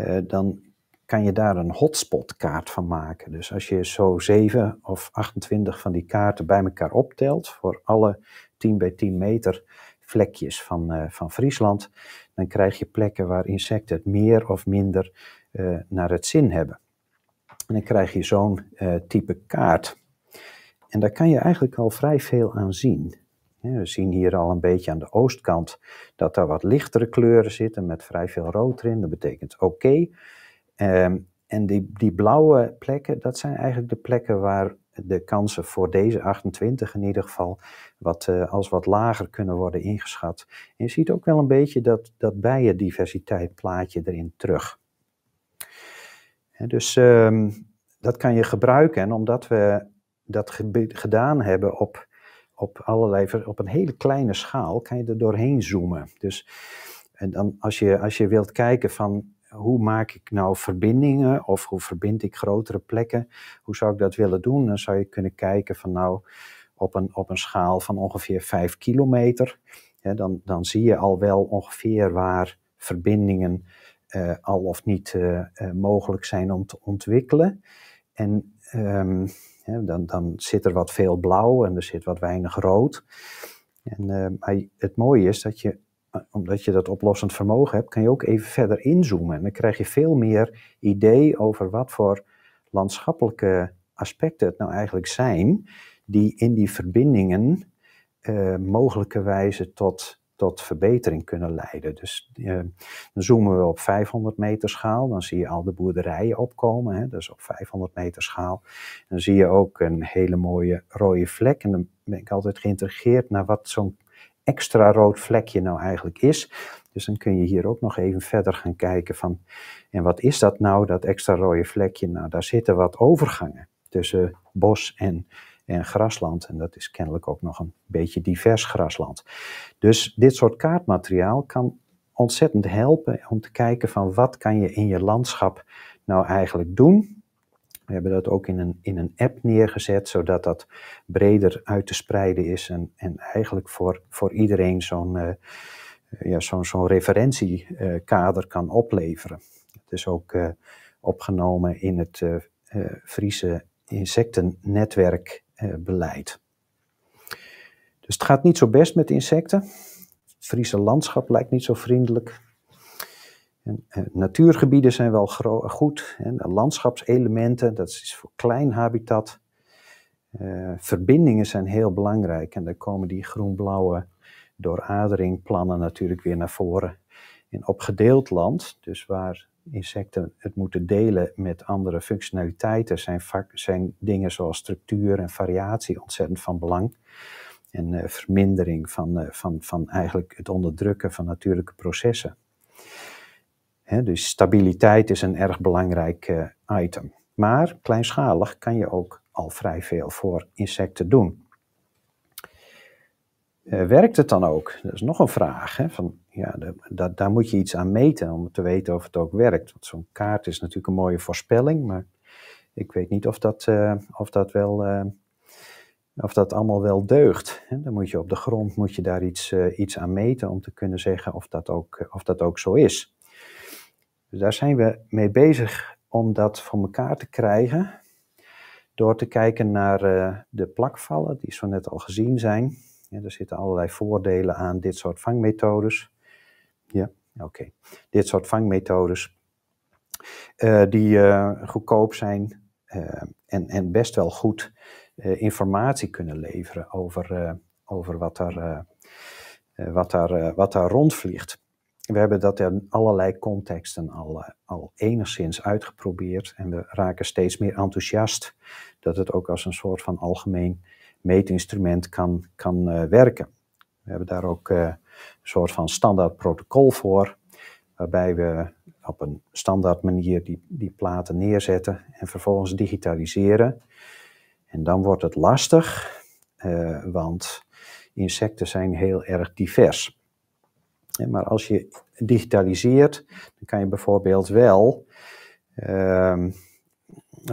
uh, dan kan je daar een hotspotkaart van maken. Dus als je zo 7 of 28 van die kaarten bij elkaar optelt voor alle 10 bij 10 meter vlekjes van, eh, van Friesland, dan krijg je plekken waar insecten het meer of minder eh, naar het zin hebben. En dan krijg je zo'n eh, type kaart. En daar kan je eigenlijk al vrij veel aan zien. We zien hier al een beetje aan de oostkant dat daar wat lichtere kleuren zitten met vrij veel rood erin. Dat betekent oké. Ehm, en die, die blauwe plekken, dat zijn eigenlijk de plekken waar de kansen voor deze 28 in ieder geval wat, eh, als wat lager kunnen worden ingeschat. En je ziet ook wel een beetje dat, dat bijendiversiteit plaatje erin terug. dus ehm, dat kan je gebruiken en omdat we dat gedaan hebben op, op, allerlei, op een hele kleine schaal, kan je er doorheen zoomen. Dus en dan als je, als je wilt kijken van hoe maak ik nou verbindingen of hoe verbind ik grotere plekken? Hoe zou ik dat willen doen? Dan zou je kunnen kijken van nou op een, op een schaal van ongeveer 5 kilometer. dan, dan zie je al wel ongeveer waar verbindingen eh, al of niet eh, eh, mogelijk zijn om te ontwikkelen. En ehm, dan, dan zit er wat veel blauw en er zit wat weinig rood. En, maar het mooie is dat je omdat je dat oplossend vermogen hebt, kan je ook even verder inzoomen. En dan krijg je veel meer idee over wat voor landschappelijke aspecten het nou eigenlijk zijn, die in die verbindingen uh, eh, mogelijke wijze tot, tot verbetering kunnen leiden. Dus eh, dan zoomen we op 500 meter schaal, dan zie je al de boerderijen opkomen, hè, dus op 500 meter schaal. Dan zie je ook een hele mooie rode vlek en dan ben ik altijd geïnteresseerd naar wat zo'n extra rood vlekje nou eigenlijk is. Dus dan kun je hier ook nog even verder gaan kijken van, en wat is dat nou, dat extra rode vlekje? Nou, daar zitten wat overgangen tussen bos en, en grasland. En dat is kennelijk ook nog een beetje divers grasland. Dus dit soort kaartmateriaal kan ontzettend helpen om te kijken van wat kan je in je landschap nou eigenlijk doen we hebben dat ook in een, in een app neergezet, zodat dat breder uit te spreiden is en, en eigenlijk voor, voor iedereen zo'n eh, eh, ja, zo'n zo'n referentiekader kan opleveren. Het is ook eh, opgenomen in het Friese insectennetwerkbeleid. dus het gaat niet zo best met insecten. Het Friese landschap lijkt niet zo vriendelijk natuurgebieden zijn wel goed. landschapselementen, dat is voor klein habitat. Eh, verbindingen zijn heel belangrijk. En daar komen die groen-blauwe dooraderingplannen natuurlijk weer naar voren. En op gedeeld land, dus waar insecten het moeten delen met andere functionaliteiten, zijn, zijn dingen zoals structuur en variatie ontzettend van belang. En eh, vermindering van, eh, van, van eigenlijk het onderdrukken van natuurlijke processen dus stabiliteit is een erg belangrijk eh, item. Maar kleinschalig kan je ook al vrij veel voor insecten doen. Eh, werkt het dan ook? Dat is nog een vraag. Hè? Van, ja, de, daar moet je iets aan meten om te weten of het ook werkt. Want zo'n kaart is natuurlijk een mooie voorspelling, maar ik weet niet of dat, eh, of dat, wel, of dat allemaal wel deugt. Hè? Dan moet je op de grond moet je daar iets, iets aan meten om te kunnen zeggen of dat ook, of dat ook zo is. Dus daar zijn we mee bezig om dat voor elkaar te krijgen. Door te kijken naar eh, de plakvallen, die zo net al gezien zijn. Ja, er zitten allerlei voordelen aan dit soort vangmethodes. Ja, oké. Dit soort vangmethodes. Eh, die eh, goedkoop zijn en, en best wel goed informatie kunnen leveren over, over wat daar, wat daar, wat daar rondvliegt we hebben dat in allerlei contexten al, eh, al enigszins uitgeprobeerd en we raken steeds meer enthousiast dat het ook als een soort van algemeen meetinstrument kan, kan eh, werken. We hebben daar ook eh, een soort van standaard protocol voor, waarbij we op een standaard manier die, die platen neerzetten en vervolgens digitaliseren. En dan wordt het lastig, want insecten zijn heel erg divers. Maar als je digitaliseert, dan kan je bijvoorbeeld wel ehm,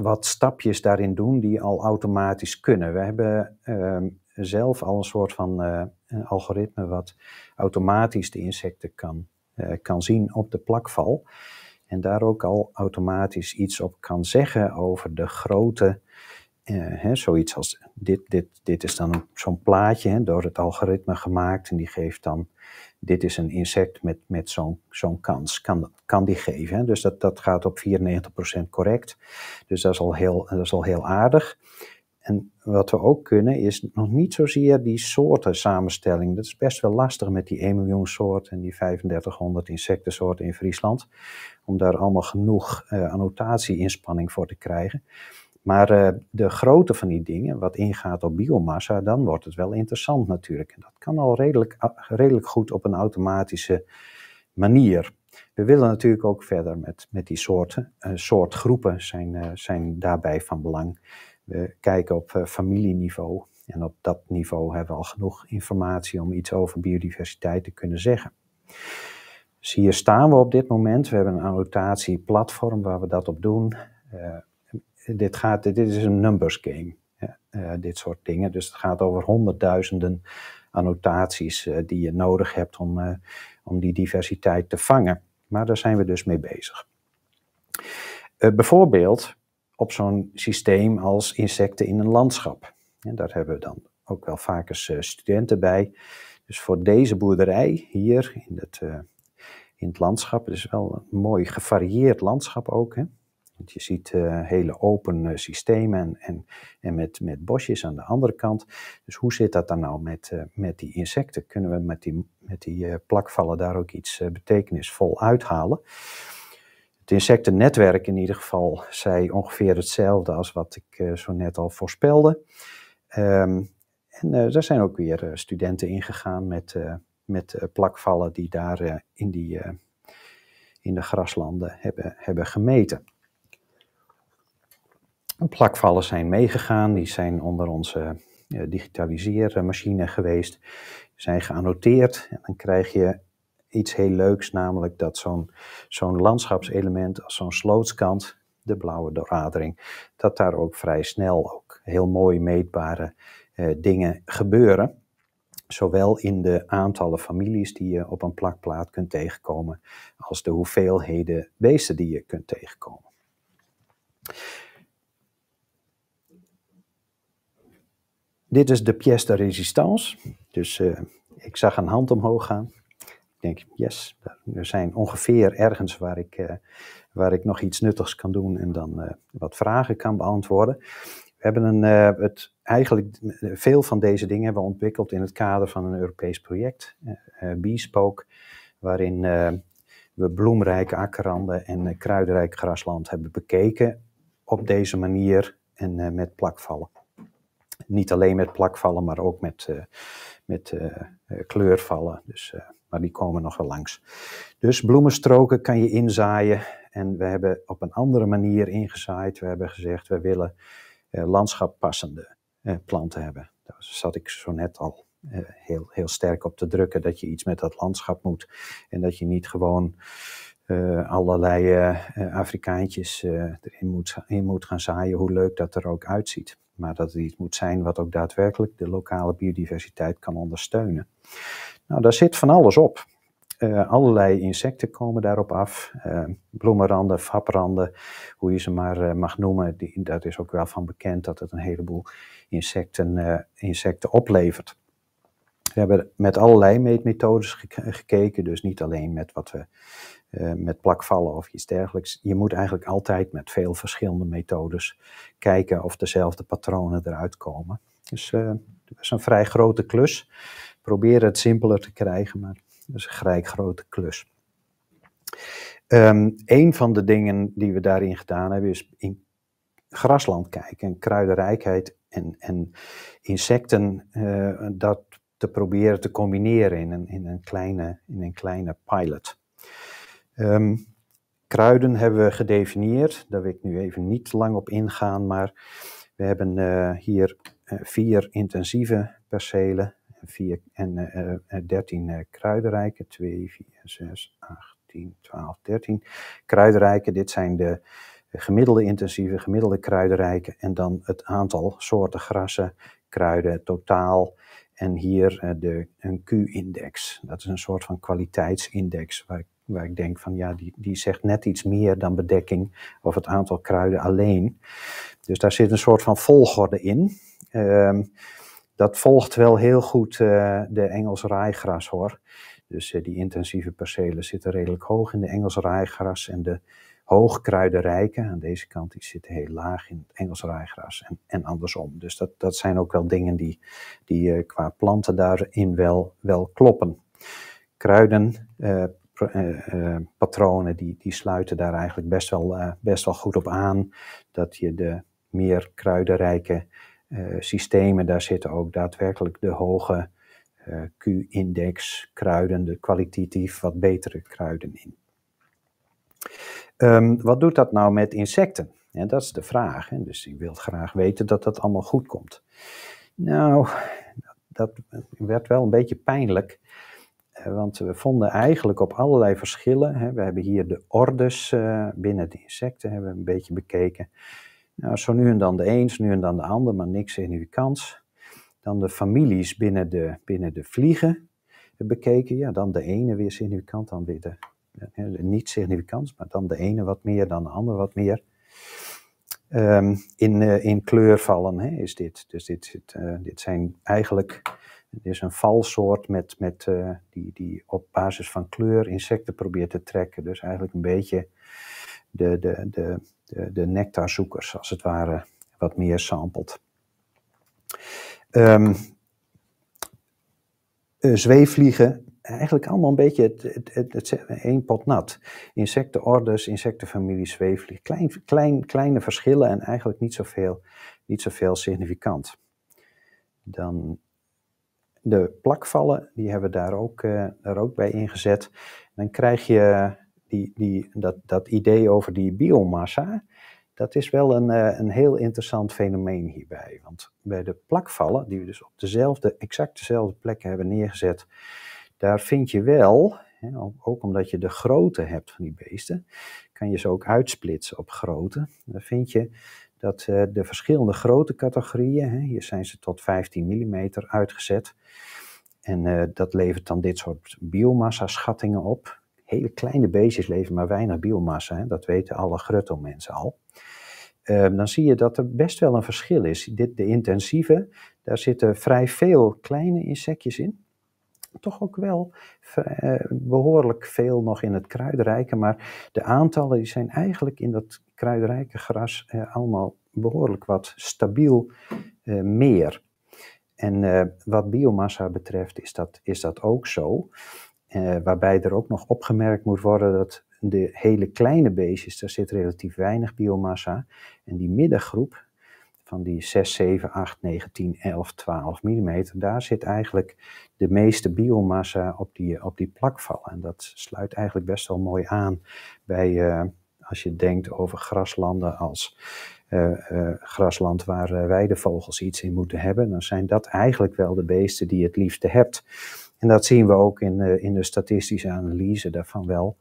wat stapjes daarin doen die al automatisch kunnen. We hebben ehm, zelf al een soort van eh, algoritme wat automatisch de insecten kan, eh, kan zien op de plakval. En daar ook al automatisch iets op kan zeggen over de grootte. Uh, hè, zoiets als dit, dit, dit is dan zo'n plaatje hè, door het algoritme gemaakt en die geeft dan dit is een insect met, met zo'n zo'n kans, kan, kan die geven. Hè? Dus dat, dat gaat op 94% correct. Dus dat is, al heel, dat is al heel aardig. En wat we ook kunnen is nog niet zozeer die soorten samenstelling. Dat is best wel lastig met die 1 miljoen soorten en die 3500 insectensoorten in Friesland. Om daar allemaal genoeg uh, annotatie-inspanning voor te krijgen. Maar eh, de grootte van die dingen, wat ingaat op biomassa, dan wordt het wel interessant natuurlijk. En dat kan al redelijk, redelijk goed op een automatische manier. We willen natuurlijk ook verder met, met die soorten. Eh, soortgroepen zijn, eh, zijn daarbij van belang. We kijken op familieniveau. En op dat niveau hebben we al genoeg informatie om iets over biodiversiteit te kunnen zeggen. Dus hier staan we op dit moment. We hebben een annotatieplatform waar we dat op doen dit, gaat, dit is een numbers game, eh, dit soort dingen. Dus het gaat over honderdduizenden annotaties eh, die je nodig hebt om, eh, om die diversiteit te vangen. Maar daar zijn we dus mee bezig. bijvoorbeeld op zo'n systeem als insecten in een landschap. En daar hebben we dan ook wel vaak eens studenten bij. Dus voor deze boerderij hier in het, in het landschap, het is wel een mooi gevarieerd landschap ook, hè? Want je ziet uh, hele open eh, systemen en, en, en met, met bosjes aan de andere kant. Dus hoe zit dat dan nou met, eh, met die insecten? Kunnen we met die, met die plakvallen daar ook iets betekenisvol uithalen? Het insectennetwerk in ieder geval zei ongeveer hetzelfde als wat ik zo net al voorspelde. Um, en uh, daar zijn ook weer studenten ingegaan met, met plakvallen die daar in, die, in de graslanden hebben, hebben gemeten plakvallen zijn meegegaan. Die zijn onder onze eh, digitaliseermachine geweest. zijn geannoteerd. En dan krijg je iets heel leuks, namelijk dat zo'n landschapselement als zo'n slootskant, de blauwe radering, dat daar ook vrij snel ook heel mooi meetbare eh, dingen gebeuren. Zowel in de aantallen families die je op een plakplaat kunt tegenkomen, als de hoeveelheden beesten die je kunt tegenkomen. Dit is de pièce de résistance. Dus eh, ik zag een hand omhoog gaan. Ik denk, yes, er zijn ongeveer ergens waar ik, eh, waar ik nog iets nuttigs kan doen en dan eh, wat vragen kan beantwoorden. We hebben een, het, eigenlijk veel van deze dingen hebben we ontwikkeld in het kader van een Europees project, Bespoke, waarin we bloemrijke akkerranden en kruidenrijk grasland hebben bekeken op deze manier en met plakvallen. Niet alleen met plakvallen, maar ook met, eh, met eh, eh, kleurvallen. Dus, maar die komen nog wel langs. Dus bloemenstroken kan je inzaaien. En we hebben op een andere manier ingezaaid. We hebben gezegd, we willen landschappassende planten hebben. Daar zat ik zo net al heel, heel sterk op te drukken. Dat je iets met dat landschap moet. En dat je niet gewoon allerlei Afrikaantjes erin moet, in moet gaan zaaien, hoe leuk dat er ook uitziet maar dat het iets moet zijn wat ook daadwerkelijk de lokale biodiversiteit kan ondersteunen. Nou, daar zit van alles op. Eh, allerlei insecten komen daarop af. Uh, bloemenranden, vapranden, hoe je ze maar eh, mag noemen. Die, dat is ook wel van bekend dat het een heleboel insecten, insecten oplevert. We hebben met allerlei meetmethodes gekeken, dus niet alleen met wat we eh, met plakvallen of iets dergelijks. Je moet eigenlijk altijd met veel verschillende methodes kijken of dezelfde patronen eruit komen. Dus eh, dat is een vrij grote klus. Probeer het simpeler te krijgen, maar dat is een vrij grote klus. Um, een van de dingen die we daarin gedaan hebben is in grasland kijken en kruidenrijkheid en, en insecten. Eh, dat te proberen te combineren in een, in een, kleine, in een kleine pilot. Ehm, kruiden hebben we gedefinieerd, daar wil ik nu even niet lang op ingaan, maar we hebben eh, hier eh, vier intensieve percelen vier, en eh, dertien kruidenrijken, 2, 4, 6, 8, 10, 12, 13 kruidenrijken. Dit zijn de gemiddelde intensieve, gemiddelde kruidenrijken en dan het aantal soorten grassen, kruiden, totaal en hier eh, de, een Q-index. Dat is een soort van kwaliteitsindex waar ik, waar ik denk van ja, die, die zegt net iets meer dan bedekking of het aantal kruiden alleen. Dus daar zit een soort van volgorde in. Ehm, dat volgt wel heel goed eh, de Engels raaigras hoor. Dus eh, die intensieve percelen zitten redelijk hoog in de Engels raaigras en de hoogkruidenrijke. Aan deze kant die zitten heel laag in het Engels raaigras en, en andersom. Dus dat, dat zijn ook wel dingen die, die eh, qua planten daarin wel, wel kloppen. Kruidenpatronen eh, eh, uh, die, die sluiten daar eigenlijk best wel, best wel goed op aan. Dat je de meer kruidenrijke systemen, daar zitten ook daadwerkelijk de hoge Q-index kruiden, de kwalitatief wat betere kruiden in. Ehm, wat doet dat nou met insecten? dat is de vraag. Hè? Dus je wilt graag weten dat dat allemaal goed komt. Nou, dat werd wel een beetje pijnlijk. Eh, want we vonden eigenlijk op allerlei verschillen. Hè, we hebben hier de ordes eh, binnen de insecten hebben we een beetje bekeken. Nou, zo nu en dan de zo nu en dan de ander, maar niks in uw kans. Dan de families binnen de, binnen de vliegen eh, bekeken. Ja, dan de ene weer in uw kant, dan weer de niet significant, maar dan de ene wat meer, dan de andere wat meer. Ehm, in, eh, in kleur vallen hè, is dit. Dus dit, dit, eh, dit zijn eigenlijk het is een valsoort met, met, eh, die, die op basis van kleur insecten probeert te trekken. Dus eigenlijk een beetje de, de, de, de, de nectarzoekers, als het ware, wat meer sampelt. Um, zweefvliegen eigenlijk allemaal een beetje het, het, het, het, één pot nat. Insectenorders, insectenfamilies, zweefvlieg. Klein, klein, kleine verschillen en eigenlijk niet zoveel, niet zoveel significant. Dan de plakvallen, die hebben we daar ook, eh, daar ook bij ingezet. Dan krijg je die, die, dat, dat idee over die biomassa. Dat is wel een, eh, een heel interessant fenomeen hierbij. Want bij de plakvallen, die we dus op dezelfde, exact dezelfde plekken hebben neergezet daar vind je wel, ook omdat je de grootte hebt van die beesten, kan je ze ook uitsplitsen op grootte. Dan vind je dat eh, de verschillende grote categorieën, hier zijn ze tot 15 mm uitgezet. En eh, dat levert dan dit soort biomassa-schattingen op. Hele kleine beestjes leveren maar weinig biomassa, dat weten alle grutto-mensen al. Ehm, dan zie je dat er best wel een verschil is. Dit, de intensieve, daar zitten vrij veel kleine insectjes in toch ook wel eh, behoorlijk veel nog in het kruidrijke, maar de aantallen die zijn eigenlijk in dat kruidrijke gras eh, allemaal behoorlijk wat stabiel eh, meer. En wat biomassa betreft is dat, is dat ook zo. waarbij er ook nog opgemerkt moet worden dat de hele kleine beestjes, daar zit relatief weinig biomassa. En die middengroep, van die 6, 7, 8, 9, 10, 11, 12 mm, daar zit eigenlijk de meeste biomassa op die, op die plakval. En dat sluit eigenlijk best wel mooi aan bij, eh, als je denkt over graslanden als uh, uh, grasland waar weidevogels iets in moeten hebben, dan zijn dat eigenlijk wel de beesten die het liefste hebt. En dat zien we ook in, in de statistische analyse daarvan wel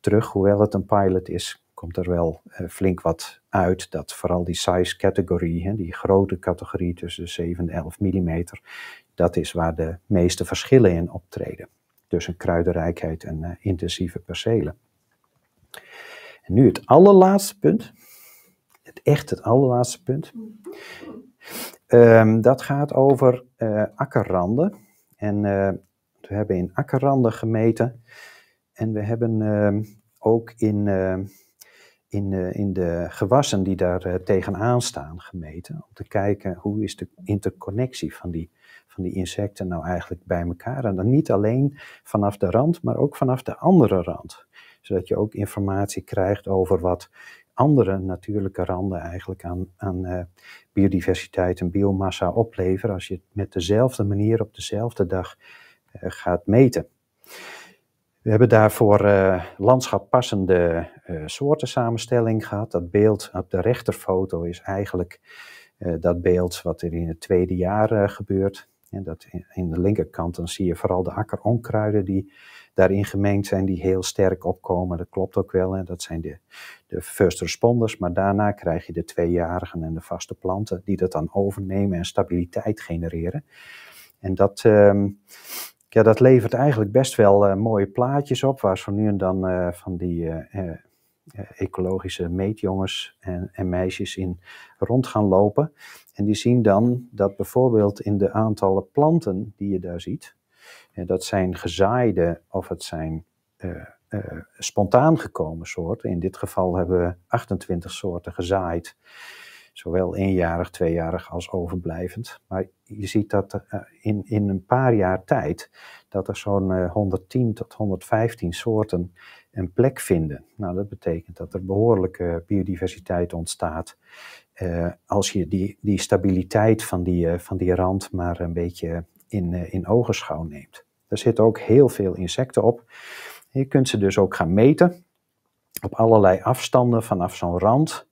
terug, hoewel het een pilot is komt er wel eh, flink wat uit. Dat vooral die size categorie, die grote categorie tussen 7 en 11 mm, dat is waar de meeste verschillen in optreden. Tussen kruidenrijkheid en eh, intensieve percelen. En nu het allerlaatste punt. Het echt het allerlaatste punt. Ehm, dat gaat over eh, akkerranden. En we hebben in akkerranden gemeten. En we hebben ehm, ook in ehm, in de, in de gewassen die daar eh, tegenaan staan gemeten. Om te kijken hoe is de interconnectie van die, van die insecten nou eigenlijk bij elkaar. En dan niet alleen vanaf de rand, maar ook vanaf de andere rand. Zodat je ook informatie krijgt over wat andere natuurlijke randen eigenlijk aan, aan eh, biodiversiteit en biomassa opleveren als je het met dezelfde manier op dezelfde dag eh, gaat meten. We hebben daarvoor uh, landschap passende eh, soorten samenstelling gehad. Dat beeld op de rechterfoto is eigenlijk eh, dat beeld wat er in het tweede jaar gebeurt. En dat in, de linkerkant dan zie je vooral de akkeronkruiden die daarin gemengd zijn, die heel sterk opkomen. Dat klopt ook wel. En dat zijn de, de first responders. Maar daarna krijg je de tweejarigen en de vaste planten die dat dan overnemen en stabiliteit genereren. En dat. Ehm, ja, dat levert eigenlijk best wel eh, mooie plaatjes op, waar ze nu en dan eh, van die eh, ecologische meetjongens en, en, meisjes in rond gaan lopen. En die zien dan dat bijvoorbeeld in de aantallen planten die je daar ziet, en dat zijn gezaaide of het zijn spontaan gekomen soorten. In dit geval hebben we 28 soorten gezaaid zowel eenjarig, tweejarig als overblijvend. Maar je ziet dat eh, in, in een paar jaar tijd dat er zo'n 110 eh, tot 115 soorten een plek vinden. Nou, dat betekent dat er behoorlijke biodiversiteit ontstaat. Eh, als je die, die stabiliteit van die, van die rand maar een beetje in, in ogenschouw neemt. Er zitten ook heel veel insecten op. Je kunt ze dus ook gaan meten op allerlei afstanden vanaf zo'n rand.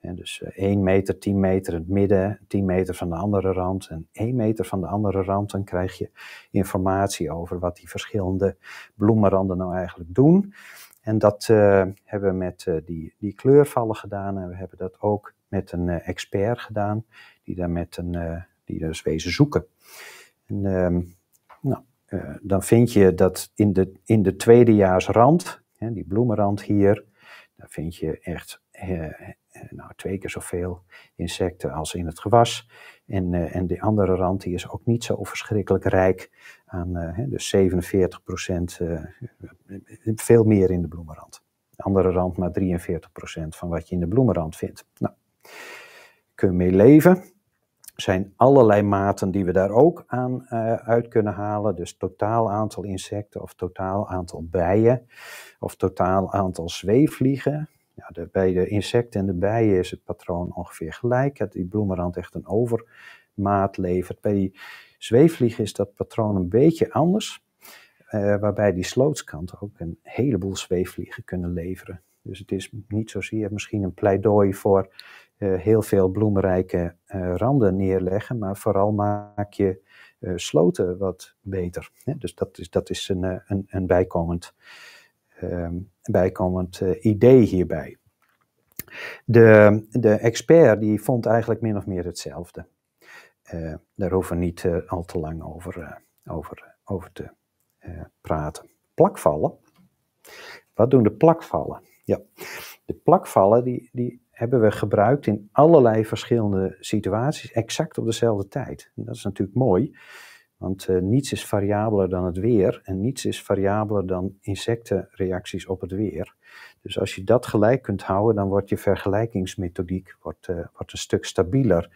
En dus 1 eh, meter, 10 meter in het midden, 10 meter van de andere rand en 1 meter van de andere rand. Dan krijg je informatie over wat die verschillende bloemenranden nou eigenlijk doen. En dat eh, hebben we met eh, die, die kleurvallen gedaan en we hebben dat ook met een expert gedaan, die daar met een, die daar wezen zoeken. En, ehm, nou, dan vind je dat in de, in de tweedejaarsrand, hè, die bloemenrand hier, daar vind je echt eh, nou, twee keer zoveel insecten als in het gewas. En, uh, en de andere rand die is ook niet zo verschrikkelijk rijk aan eh, dus 47 procent, veel meer in de bloemenrand. De andere rand maar 43 procent van wat je in de bloemenrand vindt. Nou, kun je mee leven. Er zijn allerlei maten die we daar ook aan uit kunnen halen. Dus totaal aantal insecten of totaal aantal bijen of totaal aantal zweefvliegen. Ja, de, bij de insecten en de bijen is het patroon ongeveer gelijk. Het, die bloemenrand echt een overmaat levert. Bij die zweefvliegen is dat patroon een beetje anders. Eh, waarbij die slootskant ook een heleboel zweefvliegen kunnen leveren. Dus het is niet zozeer misschien een pleidooi voor eh, heel veel bloemrijke eh, randen neerleggen, maar vooral maak je sloten wat beter. Dus dat is, dat is een, een, een bijkomend Ehm, bijkomend eh, idee hierbij. De, de expert die vond eigenlijk min of meer hetzelfde. Eh, daar hoeven we niet eh, al te lang over, over, over te praten. Plakvallen. Wat doen de plakvallen? Ja, de plakvallen die, die hebben we gebruikt in allerlei verschillende situaties, exact op dezelfde tijd. dat is natuurlijk mooi, want uh, niets is variabeler dan het weer en niets is variabeler dan insectenreacties op het weer. Dus als je dat gelijk kunt houden, dan wordt je vergelijkingsmethodiek wordt, eh, wordt een stuk stabieler.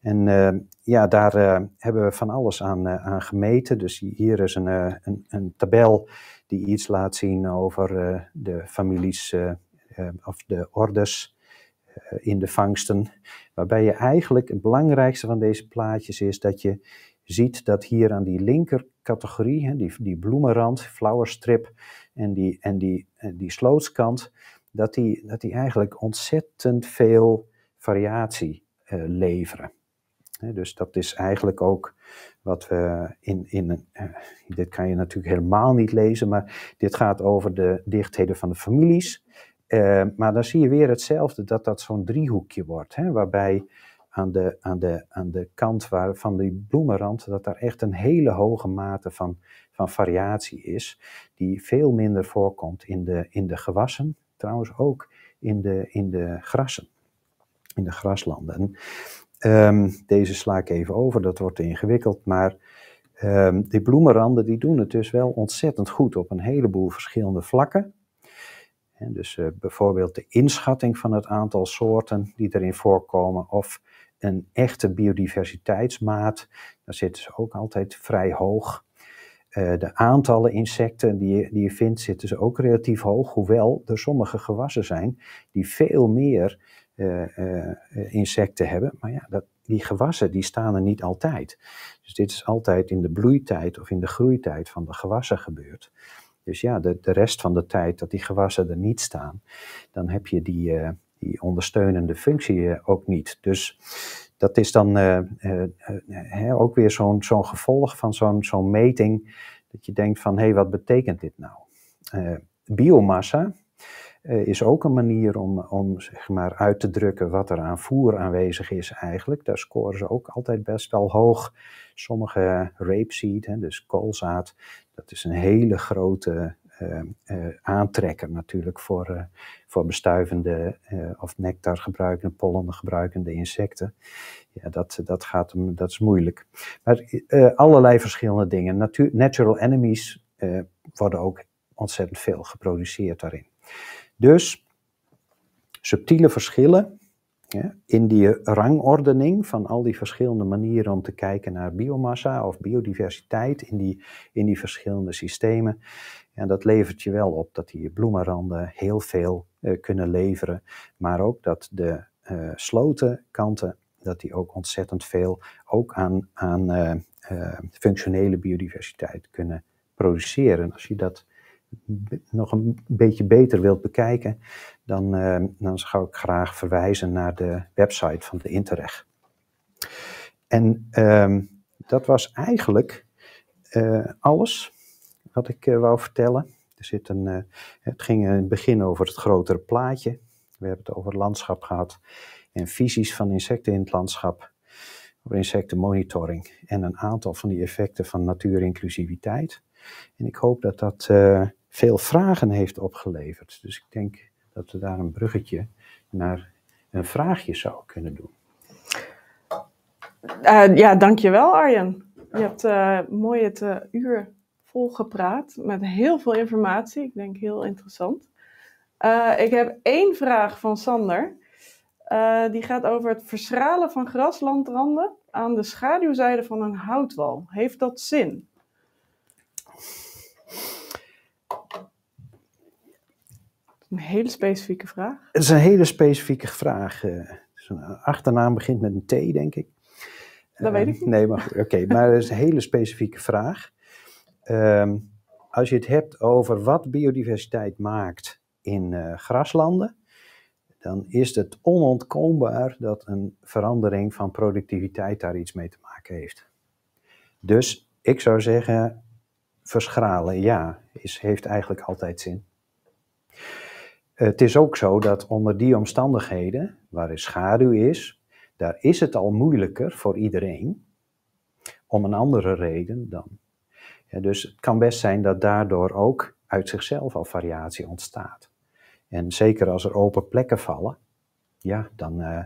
En eh, ja, daar hebben we van alles aan, gemeten. Dus hier is een, een, een, tabel die iets laat zien over de families of de orders in de vangsten. Waarbij je eigenlijk het belangrijkste van deze plaatjes is dat je ziet dat hier aan die linkercategorie, die, die bloemenrand, flowerstrip en die, en die, en eh, die slootskant, dat die, dat die eigenlijk ontzettend veel variatie eh, leveren. Dus dat is eigenlijk ook wat we in, in eh, dit kan je natuurlijk helemaal niet lezen, maar dit gaat over de dichtheden van de families. Eh, maar dan zie je weer hetzelfde, dat dat zo'n driehoekje wordt, waarbij aan de, aan de, aan de kant waar, van die bloemenrand, dat daar echt een hele hoge mate van, van variatie is, die veel minder voorkomt in de, in de gewassen, trouwens ook in de, in de grassen, in de graslanden. Ehm, deze sla ik even over, dat wordt ingewikkeld, maar um, die bloemenranden die doen het dus wel ontzettend goed op een heleboel verschillende vlakken. En dus eh, bijvoorbeeld de inschatting van het aantal soorten die erin voorkomen, of een echte biodiversiteitsmaat, daar zitten ze ook altijd vrij hoog. Eh, de aantallen insecten die je, die je vindt zitten ze ook relatief hoog, hoewel er sommige gewassen zijn die veel meer eh, eh, insecten hebben. Maar ja, dat, die gewassen die staan er niet altijd. Dus dit is altijd in de bloeitijd of in de groeitijd van de gewassen gebeurd. Dus ja, de, de rest van de tijd dat die gewassen er niet staan, dan heb je die, die ondersteunende functie eh, ook niet. Dus dat is dan eh, eh, ook weer zo'n gevolg van zo'n meting. Dat je denkt van, hé, hey, wat betekent dit nou? biomassa is ook een manier om, om zeg maar, uit te drukken wat er aan voer aanwezig is eigenlijk. Daar scoren ze ook altijd best wel hoog. Sommige rapeseed, hè, dus koolzaad, dat is een hele grote eh, eh, aantrekken natuurlijk voor, eh, voor bestuivende of nectar gebruikende, pollen gebruikende insecten. Ja, dat, dat, gaat, dat is moeilijk. Maar allerlei verschillende dingen. natural enemies worden ook ontzettend veel geproduceerd daarin. Dus subtiele verschillen in die rangordening van al die verschillende manieren om te kijken naar biomassa of biodiversiteit in die, in die verschillende systemen, en dat levert je wel op dat die bloemenranden heel veel eh, kunnen leveren, maar ook dat de uh, dat die ook ontzettend veel ook aan, aan eh, functionele biodiversiteit kunnen produceren. Als je dat nog een beetje beter wilt bekijken, dan, dan zou ik graag verwijzen naar de website van de Interreg. En ehm, dat was eigenlijk alles wat ik eh, wou vertellen. Er zit een, eh, het ging in het begin over het grotere plaatje. We hebben het over landschap gehad en visies van insecten in het landschap. Over insectenmonitoring en een aantal van die effecten van natuurinclusiviteit. En ik hoop dat dat eh, veel vragen heeft opgeleverd. Dus ik denk dat we daar een bruggetje naar een vraagje zou kunnen doen. Uh, ja, dankjewel Arjen. Je hebt mooi het uur vol gepraat met heel veel informatie. Ik denk heel interessant. Eh, ik heb één vraag van Sander. Eh, die gaat over het verschralen van graslandranden aan de schaduwzijde van een houtwal. Heeft dat zin? Een hele specifieke vraag. Het is een hele specifieke vraag. Eh. achternaam begint met een T, denk ik. Dat weet ik niet. Nee, maar oké. maar het is een hele specifieke vraag. Ehm, als je het hebt over wat biodiversiteit maakt in eh, graslanden, dan is het onontkoombaar dat een verandering van productiviteit daar iets mee te maken heeft. Dus ik zou zeggen, verschralen, ja, is, heeft eigenlijk altijd zin. Het is ook zo dat onder die omstandigheden, waar er schaduw is, daar is het al moeilijker voor iedereen, om een andere reden dan dus het kan best zijn dat daardoor ook uit zichzelf al variatie ontstaat. En zeker als er open plekken vallen, ja, dan, eh,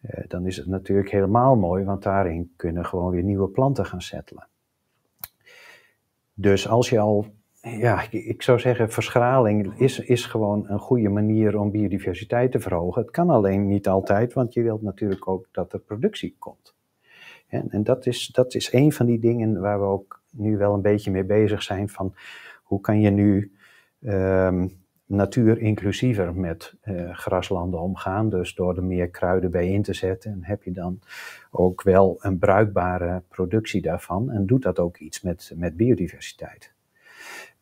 eh, dan is het natuurlijk helemaal mooi, want daarin kunnen gewoon weer nieuwe planten gaan settelen. Dus als je al, ja, ik, zou zeggen, verschraling is, is gewoon een goede manier om biodiversiteit te verhogen. Het kan alleen niet altijd, want je wilt natuurlijk ook dat er productie komt. En, en dat, is, dat is een van die dingen waar we ook nu wel een beetje mee bezig zijn van hoe kan je nu um, natuur inclusiever met eh, graslanden omgaan. Dus door er meer kruiden bij in te zetten, en heb je dan ook wel een bruikbare productie daarvan. En doet dat ook iets met, met biodiversiteit.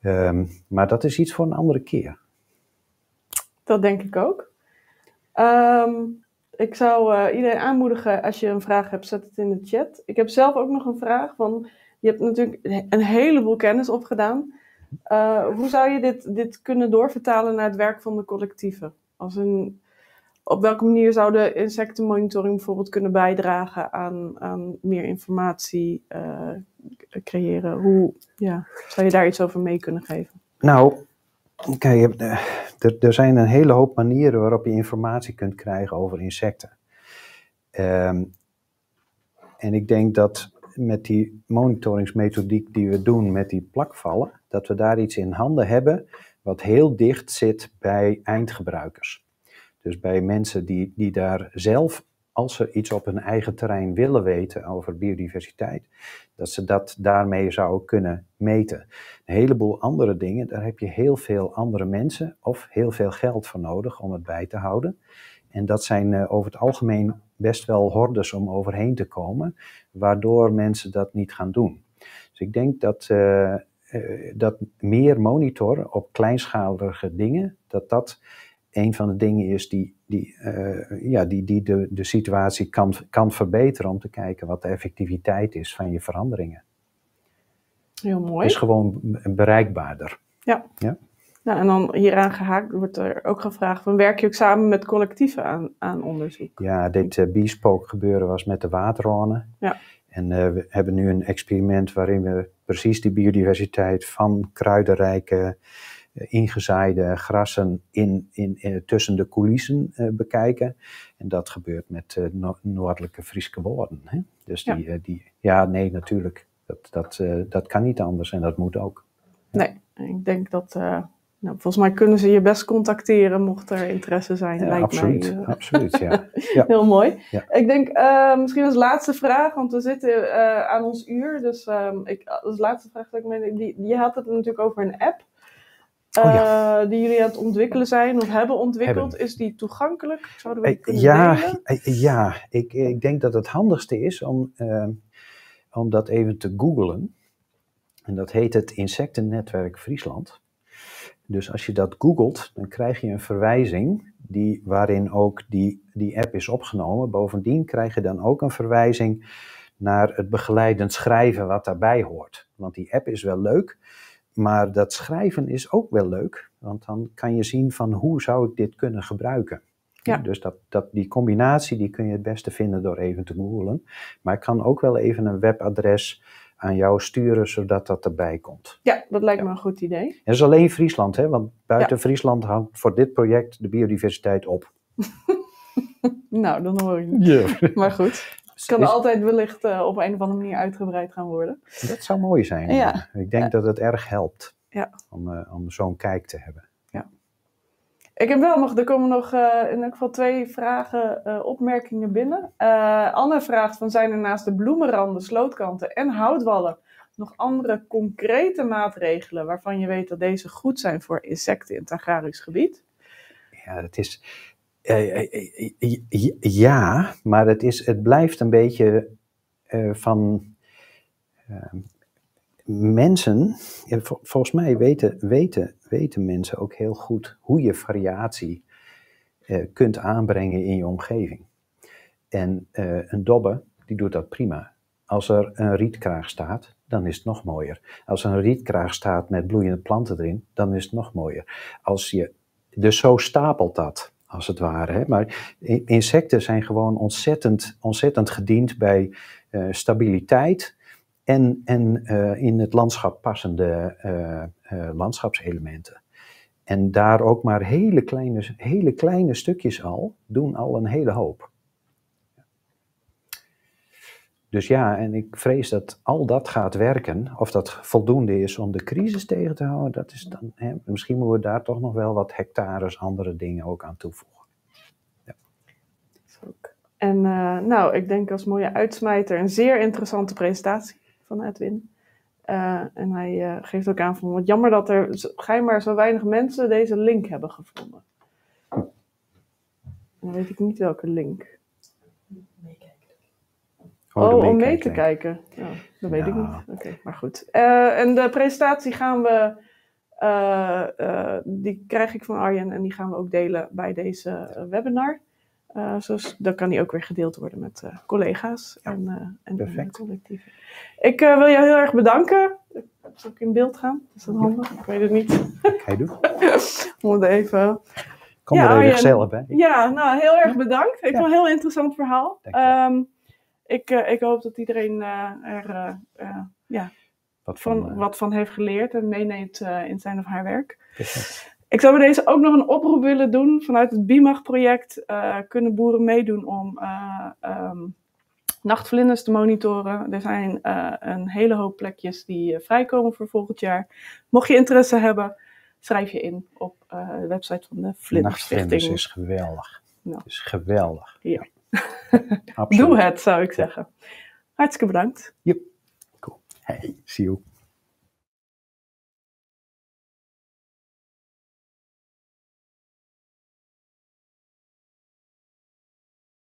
Ehm, maar dat is iets voor een andere keer. Dat denk ik ook. Ehm, ik zou eh, iedereen aanmoedigen, als je een vraag hebt, zet het in de chat. Ik heb zelf ook nog een vraag van je hebt natuurlijk een heleboel kennis opgedaan. Uh, hoe zou je dit, dit kunnen doorvertalen naar het werk van de collectieven? Als een, op welke manier zou de insectenmonitoring bijvoorbeeld kunnen bijdragen aan, aan meer informatie uh, creëren? Hoe ja, zou je daar iets over mee kunnen geven? Nou, kijk, eh, er, er zijn een hele hoop manieren waarop je informatie kunt krijgen over insecten. Ehm, en ik denk dat met die monitoringsmethodiek die we doen met die plakvallen, dat we daar iets in handen hebben wat heel dicht zit bij eindgebruikers. Dus bij mensen die, die daar zelf, als ze iets op hun eigen terrein willen weten over biodiversiteit, dat ze dat daarmee zouden kunnen meten. Een heleboel andere dingen, daar heb je heel veel andere mensen of heel veel geld voor nodig om het bij te houden. En dat zijn eh, over het algemeen best wel hordes om overheen te komen waardoor mensen dat niet gaan doen. Dus ik denk dat, eh, eh, dat meer monitoren op kleinschalige dingen, dat dat een van de dingen is die, die, eh, ja, die, die de, de situatie kan, kan verbeteren om te kijken wat de effectiviteit is van je veranderingen. Heel mooi. is gewoon bereikbaarder. Ja. ja? Nou, en dan hieraan gehaakt wordt er ook gevraagd: van, werk je ook samen met collectieven aan, aan onderzoek? Ja, dit uh, bespoke gebeuren was met de waterronen. Ja. En eh, we hebben nu een experiment waarin we precies die biodiversiteit van kruidenrijke, eh, ingezaaide grassen in, in, tussen de coulissen bekijken. En dat gebeurt met noordelijke Friese woorden. Hè? Dus die ja. die, ja, nee, natuurlijk. Dat, dat, dat kan niet anders en dat moet ook. Nee, ik denk dat nou, volgens mij kunnen ze je best contacteren mocht er interesse zijn. lijkt absoluut, mij. absoluut, eh. ja. ja. Heel mooi. Ik denk uh, misschien als laatste vraag, want we zitten eh, aan ons uur. Dus ehm, ik, als laatste vraag, ik je had het natuurlijk over een app. Oh, die jullie aan het ontwikkelen zijn of hebben ontwikkeld, is die toegankelijk? Zouden we uh, ja, ja. Ik, ik, denk dat het handigste is om, ehm, om dat even te googlen. En dat heet het Insectennetwerk Friesland. Dus als je dat googelt, dan krijg je een verwijzing die, waarin ook die, die app is opgenomen. Bovendien krijg je dan ook een verwijzing naar het begeleidend schrijven wat daarbij hoort. Want die app is wel leuk, maar dat schrijven is ook wel leuk. Want dan kan je zien van hoe zou ik dit kunnen gebruiken. Ja. Dus dat, dat, die combinatie die kun je het beste vinden door even te googelen. Maar ik kan ook wel even een webadres aan jou sturen, zodat dat erbij komt. Ja, dat lijkt me een goed idee. Dat is alleen Friesland, hè? want buiten Friesland hangt voor dit project de biodiversiteit op. nou, dan hoor ik niet. Maar goed. Het kan altijd wellicht eh, op een of andere manier uitgebreid gaan worden. Dat zou mooi zijn. Ik denk dat het erg helpt om, eh, om zo'n kijk te hebben. Ik heb wel nog, er komen nog eh, in elk geval twee vragen, eh, opmerkingen binnen. Uh, Anne vraagt van zijn er naast de bloemenranden, slootkanten en houtwallen nog andere concrete maatregelen waarvan je weet dat deze goed zijn voor insecten in het agrarisch gebied? Ja, dat is, ja maar het, is, het blijft een beetje van mensen, eh, volgens mij weten, weten, weten mensen ook heel goed hoe je variatie eh, kunt aanbrengen in je omgeving. En eh, een dobbe, die doet dat prima. Als er een rietkraag staat, dan is het nog mooier. Als er een rietkraag staat met bloeiende planten erin, dan is het nog mooier. Als je, dus zo stapelt dat, als het ware. Hè? Maar insecten zijn gewoon ontzettend, ontzettend gediend bij stabiliteit en, en eh, in het landschap passende eh, eh, landschapselementen. En daar ook maar hele kleine, hele kleine stukjes al doen al een hele hoop. Dus ja, en ik vrees dat al dat gaat werken, of dat voldoende is om de crisis tegen te houden, dat is dan, hè, misschien moeten we daar toch nog wel wat hectares andere dingen ook aan toevoegen. Ja. En nou, ik denk als mooie uitsmijter een zeer interessante presentatie van Edwin. Eh, en hij eh, geeft ook aan van wat jammer dat er maar zo weinig mensen deze link hebben gevonden. dan weet ik niet welke link. Oh, oh om mee te kijken. Ja, dat weet ik niet. Oké, maar goed. Eh, en de presentatie gaan we. die krijg ik van Arjen en die gaan we ook delen bij deze webinar. Uh, zoals, dan kan die ook weer gedeeld worden met eh, collega's en, uh, en, collectieven. Ik wil jou heel erg bedanken. Zal ik in beeld gaan? Is dat handig? Ik weet het niet. Ga je doen. Moet even... Kom ja, er even zelf Ja, nou heel erg bedankt. Ik vond het een heel interessant verhaal. Um, ik, ik hoop dat iedereen er wat van, wat van heeft geleerd en meeneemt in zijn of haar werk. Ik zou bij deze ook nog een oproep willen doen. Vanuit het BIMAG-project eh, kunnen boeren meedoen om eh, ehm, nachtvlinders te monitoren. Er zijn eh, een hele hoop plekjes die vrijkomen voor volgend jaar. Mocht je interesse hebben, schrijf je in op de website van de Vlinderstichting. Nachtvlinders is geweldig. is geweldig. Ja. Doe het, zou ik zeggen. Hartstikke bedankt. Yep. Cool. Hey, see you.